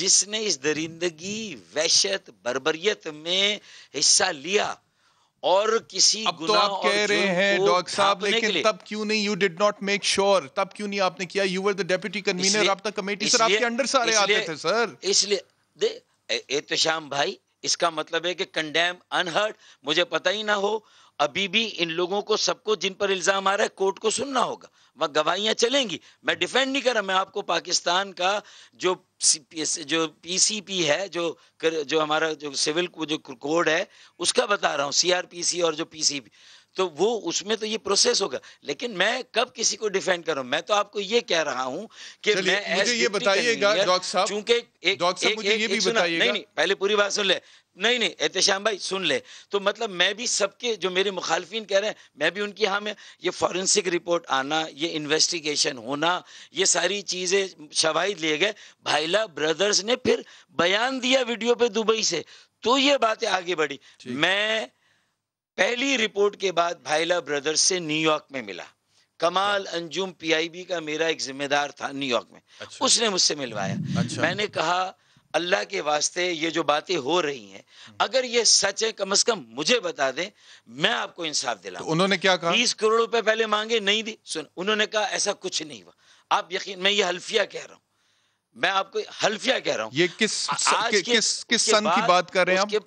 जिसने इस दरिंदगी वहशत बरबरीत में हिस्सा लिया और किसी अब तो आप कह रहे हैं डॉग साहब लेकिन तब
क्यों नहीं you did not make sure तब क्यों नहीं आपने किया you were the deputy convener आप तो कमेटी सर आपके अंडर सारे आते थे
सर इसलिए एहतशाम भाई इसका मतलब है कि कंडेम अनहर्ड मुझे पता ही ना हो अभी भी इन लोगों को सबको जिन पर इल्ज़ाम आ रहा है कोर्ट को सुनना होगा वह गवाहियां चलेंगी मैं डिफेंड नहीं कर रहा मैं आपको पाकिस्तान का जो जो पीसीपी है जो कर, जो हमारा जो सिविल जो कोड है उसका बता रहा हूँ सीआरपीसी और जो पीसीपी तो वो उसमें तो ये प्रोसेस होगा लेकिन मैं कब किसी को डिफेंड करूं मैं तो आपको ये कह रहा हूं कि मैं मुझे ये बताइएगा डॉक्टर साहब चूंकि एक डॉक्टर साहब मुझे एक, ये भी बताइएगा नहीं नहीं पहले पूरी बात सुन ले नहीं नहीं एहतशाम भाई सुन ले तो मतलब मैं भी सबके जो मेरे मुखालफी कह रहे हैं मैं भी उनकी हाँ में ये फॉरेंसिक रिपोर्ट आना ये इन्वेस्टिगेशन होना ये सारी चीज़ें शवाहिद लिए गए भाईला ब्रदर्स ने फिर बयान दिया वीडियो पे दुबई से तो ये बातें आगे बढ़ी मैं पहली रिपोर्ट के बाद भाईला ब्रदर्स से न्यूयॉर्क में मिला कमाल हाँ। अंजुम पीआईबी का मेरा एक जिम्मेदार था न्यूयॉर्क में अच्छा। उसने मुझसे मिलवाया अच्छा। मैंने कहा अल्लाह के वास्ते ये जो बातें हो रही हैं हम्म। अगर ये सच है कम से कम मुझे बता दें मैं आपको इंसाफ दिला तो उन्होंने क्या कहा बीस करोड़ रुपए पहले मांगे नहीं दी सुन उन्होंने कहा ऐसा कुछ नहीं हुआ आप यकीन मैं ये हल्फिया कह रहा हूँ मैं आपको हल्फिया कह रहा हूँ ये किस आज के, किस किस सन की बात
कर रहे हैं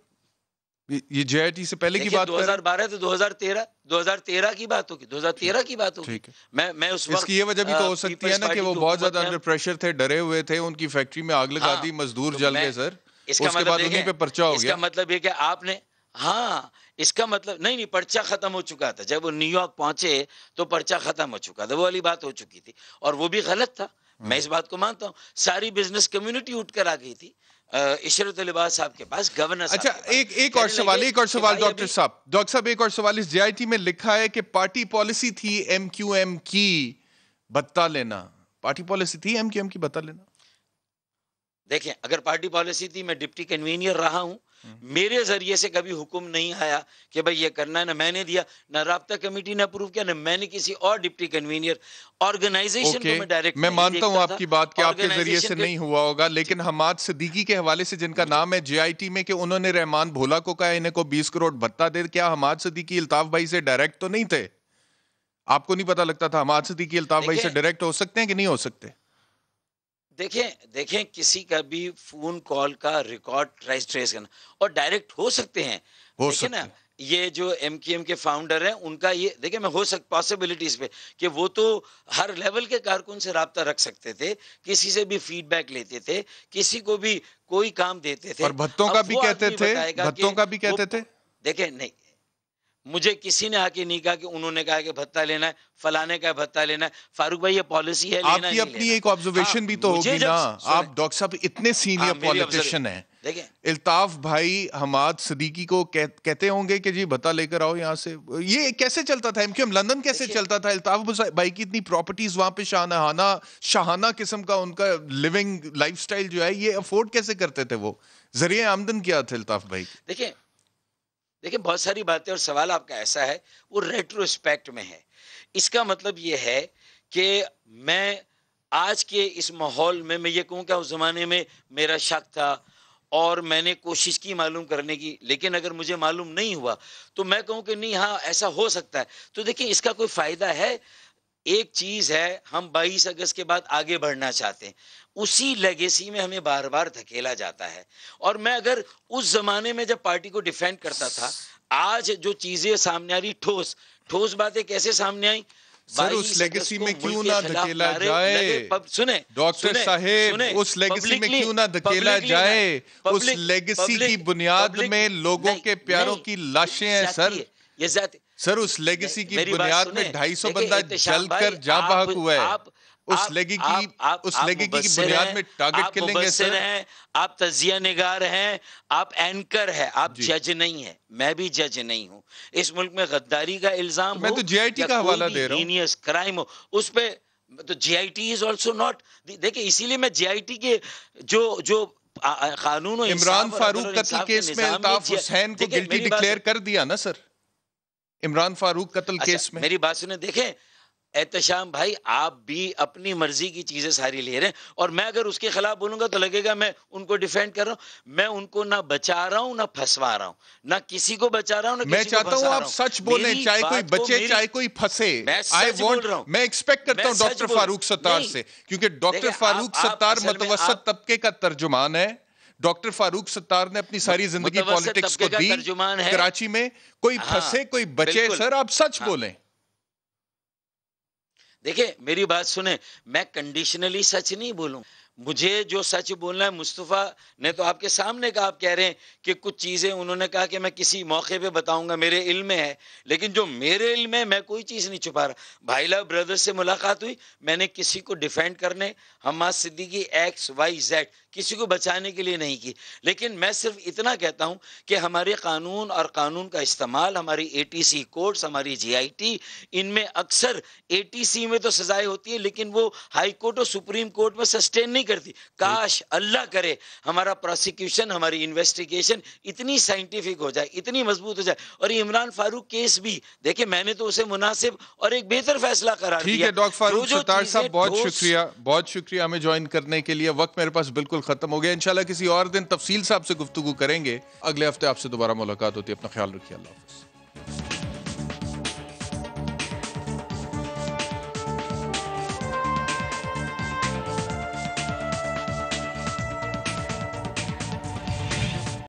ये जेआईटी
से पहले की बात 2012 तो 2013 2013 की बात होगी 2013 की बात होगी मैं मैं उस इसकी ये वजह भी तो हो सकती है ना कि वो बहुत ज्यादा अंडर
प्रेशर थे डरे हुए थे उनकी फैक्ट्री में आग लगा हाँ, दी मजदूर तो जल गए सर मतलब बाद उन्हीं पे पर्चा हो गया इसका
मतलब ये कि आपने हाँ इसका मतलब नहीं नहीं पर्चा खत्म हो चुका था जब वो न्यूयॉर्क पहुंचे तो पर्चा खत्म हो चुका था वो वाली बात हो चुकी थी और वो भी गलत था मैं हाँ। इस बात को मानता हूँ सारी बिजनेस कम्युनिटी उठ कर आ गई थी इशरत साहब के पास गवर्नर अच्छा एक एक और सवाल एक और सवाल डॉक्टर
साहब डॉक्टर साहब एक और सवाल इस जेआईटी में लिखा है कि पार्टी पॉलिसी थी एमक्यूएम की बत्ता लेना पार्टी पॉलिसी थी एमक्यूएम की बत्ता लेना
देखें अगर पार्टी पॉलिसी थी मैं डिप्टी कन्वीनियर रहा हूं हम्म। मेरे जरिए से कभी हुक्म नहीं आया कि भाई ये करना है ना मैंने दिया ना रबता कमेटी ने अप्रूव किया ना मैंने किसी और डिप्टी कन्वीनियर ऑर्गेनाइजेशन को मैं डायरेक्ट मैं मानता हूँ आपकी बात कि आपके जरिए से नहीं
हुआ होगा लेकिन हमाद सिद्दीकी के हवाले से जिनका नाम है जेआईटी में कि उन्होंने रहमान भोला को कहा इन्हें को बीस करोड़ भत्ता दे क्या हमाद सिद्दीकी अल्ताफ भाई से डायरेक्ट तो नहीं थे आपको नहीं पता लगता था हमाद सिद्दीकी अल्ताफ भाई से डायरेक्ट हो सकते हैं कि नहीं हो सकते
देखें देखें किसी का भी फोन कॉल का रिकॉर्ड ट्रेस ट्रेस करना और डायरेक्ट हो सकते हैं हो सकते ना ये जो एम के एम के फाउंडर हैं उनका ये देखिए मैं हो सक पॉसिबिलिटीज पे कि वो तो हर लेवल के कारकुन से रबता रख सकते थे किसी से भी फीडबैक लेते थे किसी को भी कोई काम देते थे और भत्तों का भी कहते थे भत्तों का भी कहते थे देखे नहीं मुझे किसी ने आके नहीं कहा कि उन्होंने कहा कि भत्ता लेना है फलाने का भत्ता लेना है फारूक भाई ये पॉलिसी है आपकी अपनी लेना।
एक ऑब्जर्वेशन हाँ, भी तो होगी ना आप डॉक्टर साहब इतने सीनियर हाँ, पॉलिटिशियन हैं देखिए इल्ताफ भाई हमाद सदीकी को कह, कहते होंगे कि जी भत्ता लेकर आओ यहाँ से ये कैसे चलता था एमक्यूएम लंदन कैसे चलता था इल्ताफ भाई की इतनी प्रॉपर्टीज वहां पे शाहाना शाहाना किस्म का उनका लिविंग लाइफस्टाइल जो है ये अफोर्ड कैसे करते थे वो जरिए आमदन किया था इल्ताफ भाई
देखिए देखिए बहुत सारी बातें और सवाल आपका ऐसा है वो रेट्रोस्पेक्ट में है इसका मतलब ये है कि मैं आज के इस माहौल में मैं ये कहूँ क्या उस ज़माने में मेरा शक था और मैंने कोशिश की मालूम करने की लेकिन अगर मुझे मालूम नहीं हुआ तो मैं कहूँ कि नहीं हाँ ऐसा हो सकता है तो देखिए इसका कोई फ़ायदा है एक चीज है हम बाईस अगस्त के बाद आगे बढ़ना चाहते हैं उसी लेगेसी में हमें बार बार धकेला जाता है और मैं अगर उस जमाने में जब पार्टी को डिफेंड करता था आज जो चीजें सामने आ रही ठोस ठोस बातें कैसे सामने आई सर उस लेगेसी में क्यों ना धकेला जाए सुने डॉक्टर साहेब उस लेगेसी में क्यों ना धकेला जाए उस लेगेसी की
बुनियाद में लोगों के प्यारों की
लाशें हैं सर ये जाती सर उस लेगेसी की बुनियाद में ढाई सौ बंदा जलकर जा बहक हुआ है उस लेगी की उस लेगी की बुनियाद में टारगेट खेलेंगे सर हैं आप तजिया निगार हैं आप एंकर है आप जज नहीं है मैं भी जज नहीं हूँ इस मुल्क में गद्दारी का इल्जाम मैं तो जीआईटी का हवाला दे रहा हूँ क्राइम हो उस पर तो जीआईटी इज आल्सो नॉट देखिए इसीलिए मैं जीआईटी के जो जो कानून इमरान फारूक कत्ल केस में अल्ताफ हुसैन को गिल्टी डिक्लेयर कर दिया ना सर इमरान फारूक कत्ल अच्छा, केस में मेरी बात सुने देखें एहतम भाई आप भी अपनी मर्जी की चीज़ें सारी ले रहे हैं और मैं अगर उसके खिलाफ बोलूंगा तो लगेगा मैं उनको डिफेंड कर रहा हूँ मैं उनको ना बचा रहा हूँ ना फंसवा रहा हूँ ना किसी को बचा रहा हूँ ना मैं चाहता हूँ आप सच बोले चाहे कोई बचे चाहे
कोई फंसे आई वॉन्ट मैं एक्सपेक्ट करता हूँ डॉक्टर फारूक सत्तार से क्योंकि डॉक्टर फारूक सत्तार मतवसत तबके का तर्जुमान है डॉक्टर फारूक सत्तार ने अपनी सारी जिंदगी मतलब पॉलिटिक्स को दी कराची में कोई हाँ, फंसे कोई बचे सर आप सच हाँ, बोलें
देखिए मेरी बात सुने मैं कंडीशनली सच नहीं बोलूं मुझे जो सच बोलना है मुस्तफ़ा ने तो आपके सामने कहा आप कह रहे हैं कि कुछ चीज़ें उन्होंने कहा कि मैं किसी मौके पे बताऊंगा मेरे इल्म में है लेकिन जो मेरे इल्म में मैं कोई चीज़ नहीं छुपा रहा भाई भाईला ब्रदर से मुलाकात हुई मैंने किसी को डिफेंड करने Hammad Siddiqui X Y Z किसी को बचाने के लिए नहीं की लेकिन मैं सिर्फ इतना कहता हूँ कि हमारे कानून और कानून का इस्तेमाल हमारी ए टी सी कोर्ट्स हमारी जी आई टी इनमें अक्सर ए टी सी में तो सजाएं होती है लेकिन वो हाई कोर्ट और सुप्रीम कोर्ट में सस्टेन नहीं करती काश अल्लाह करे हमारा प्रोसिक्यूशन हमारी इन्वेस्टिगेशन इतनी साइंटिफिक हो जाए इतनी मजबूत हो जाए और इमरान फारूक केस भी देखे मैंने तो उसे मुनासिब और एक बेहतर फैसला करा दिया ठीक है डॉक्टर फारूक साहब बहुत शुक्रिया
बहुत शुक्रिया हमें ज्वाइन करने के लिए वक्त मेरे पास बिल्कुल बिल्कुल ख़त्म हो गया इंशाल्लाह किसी और दिन तफसील से आपसे गुफ्तु करेंगे अगले हफ्ते आपसे दोबारा मुलाकात होती है अपना ख्याल रखिए अल्लाह हाफिज़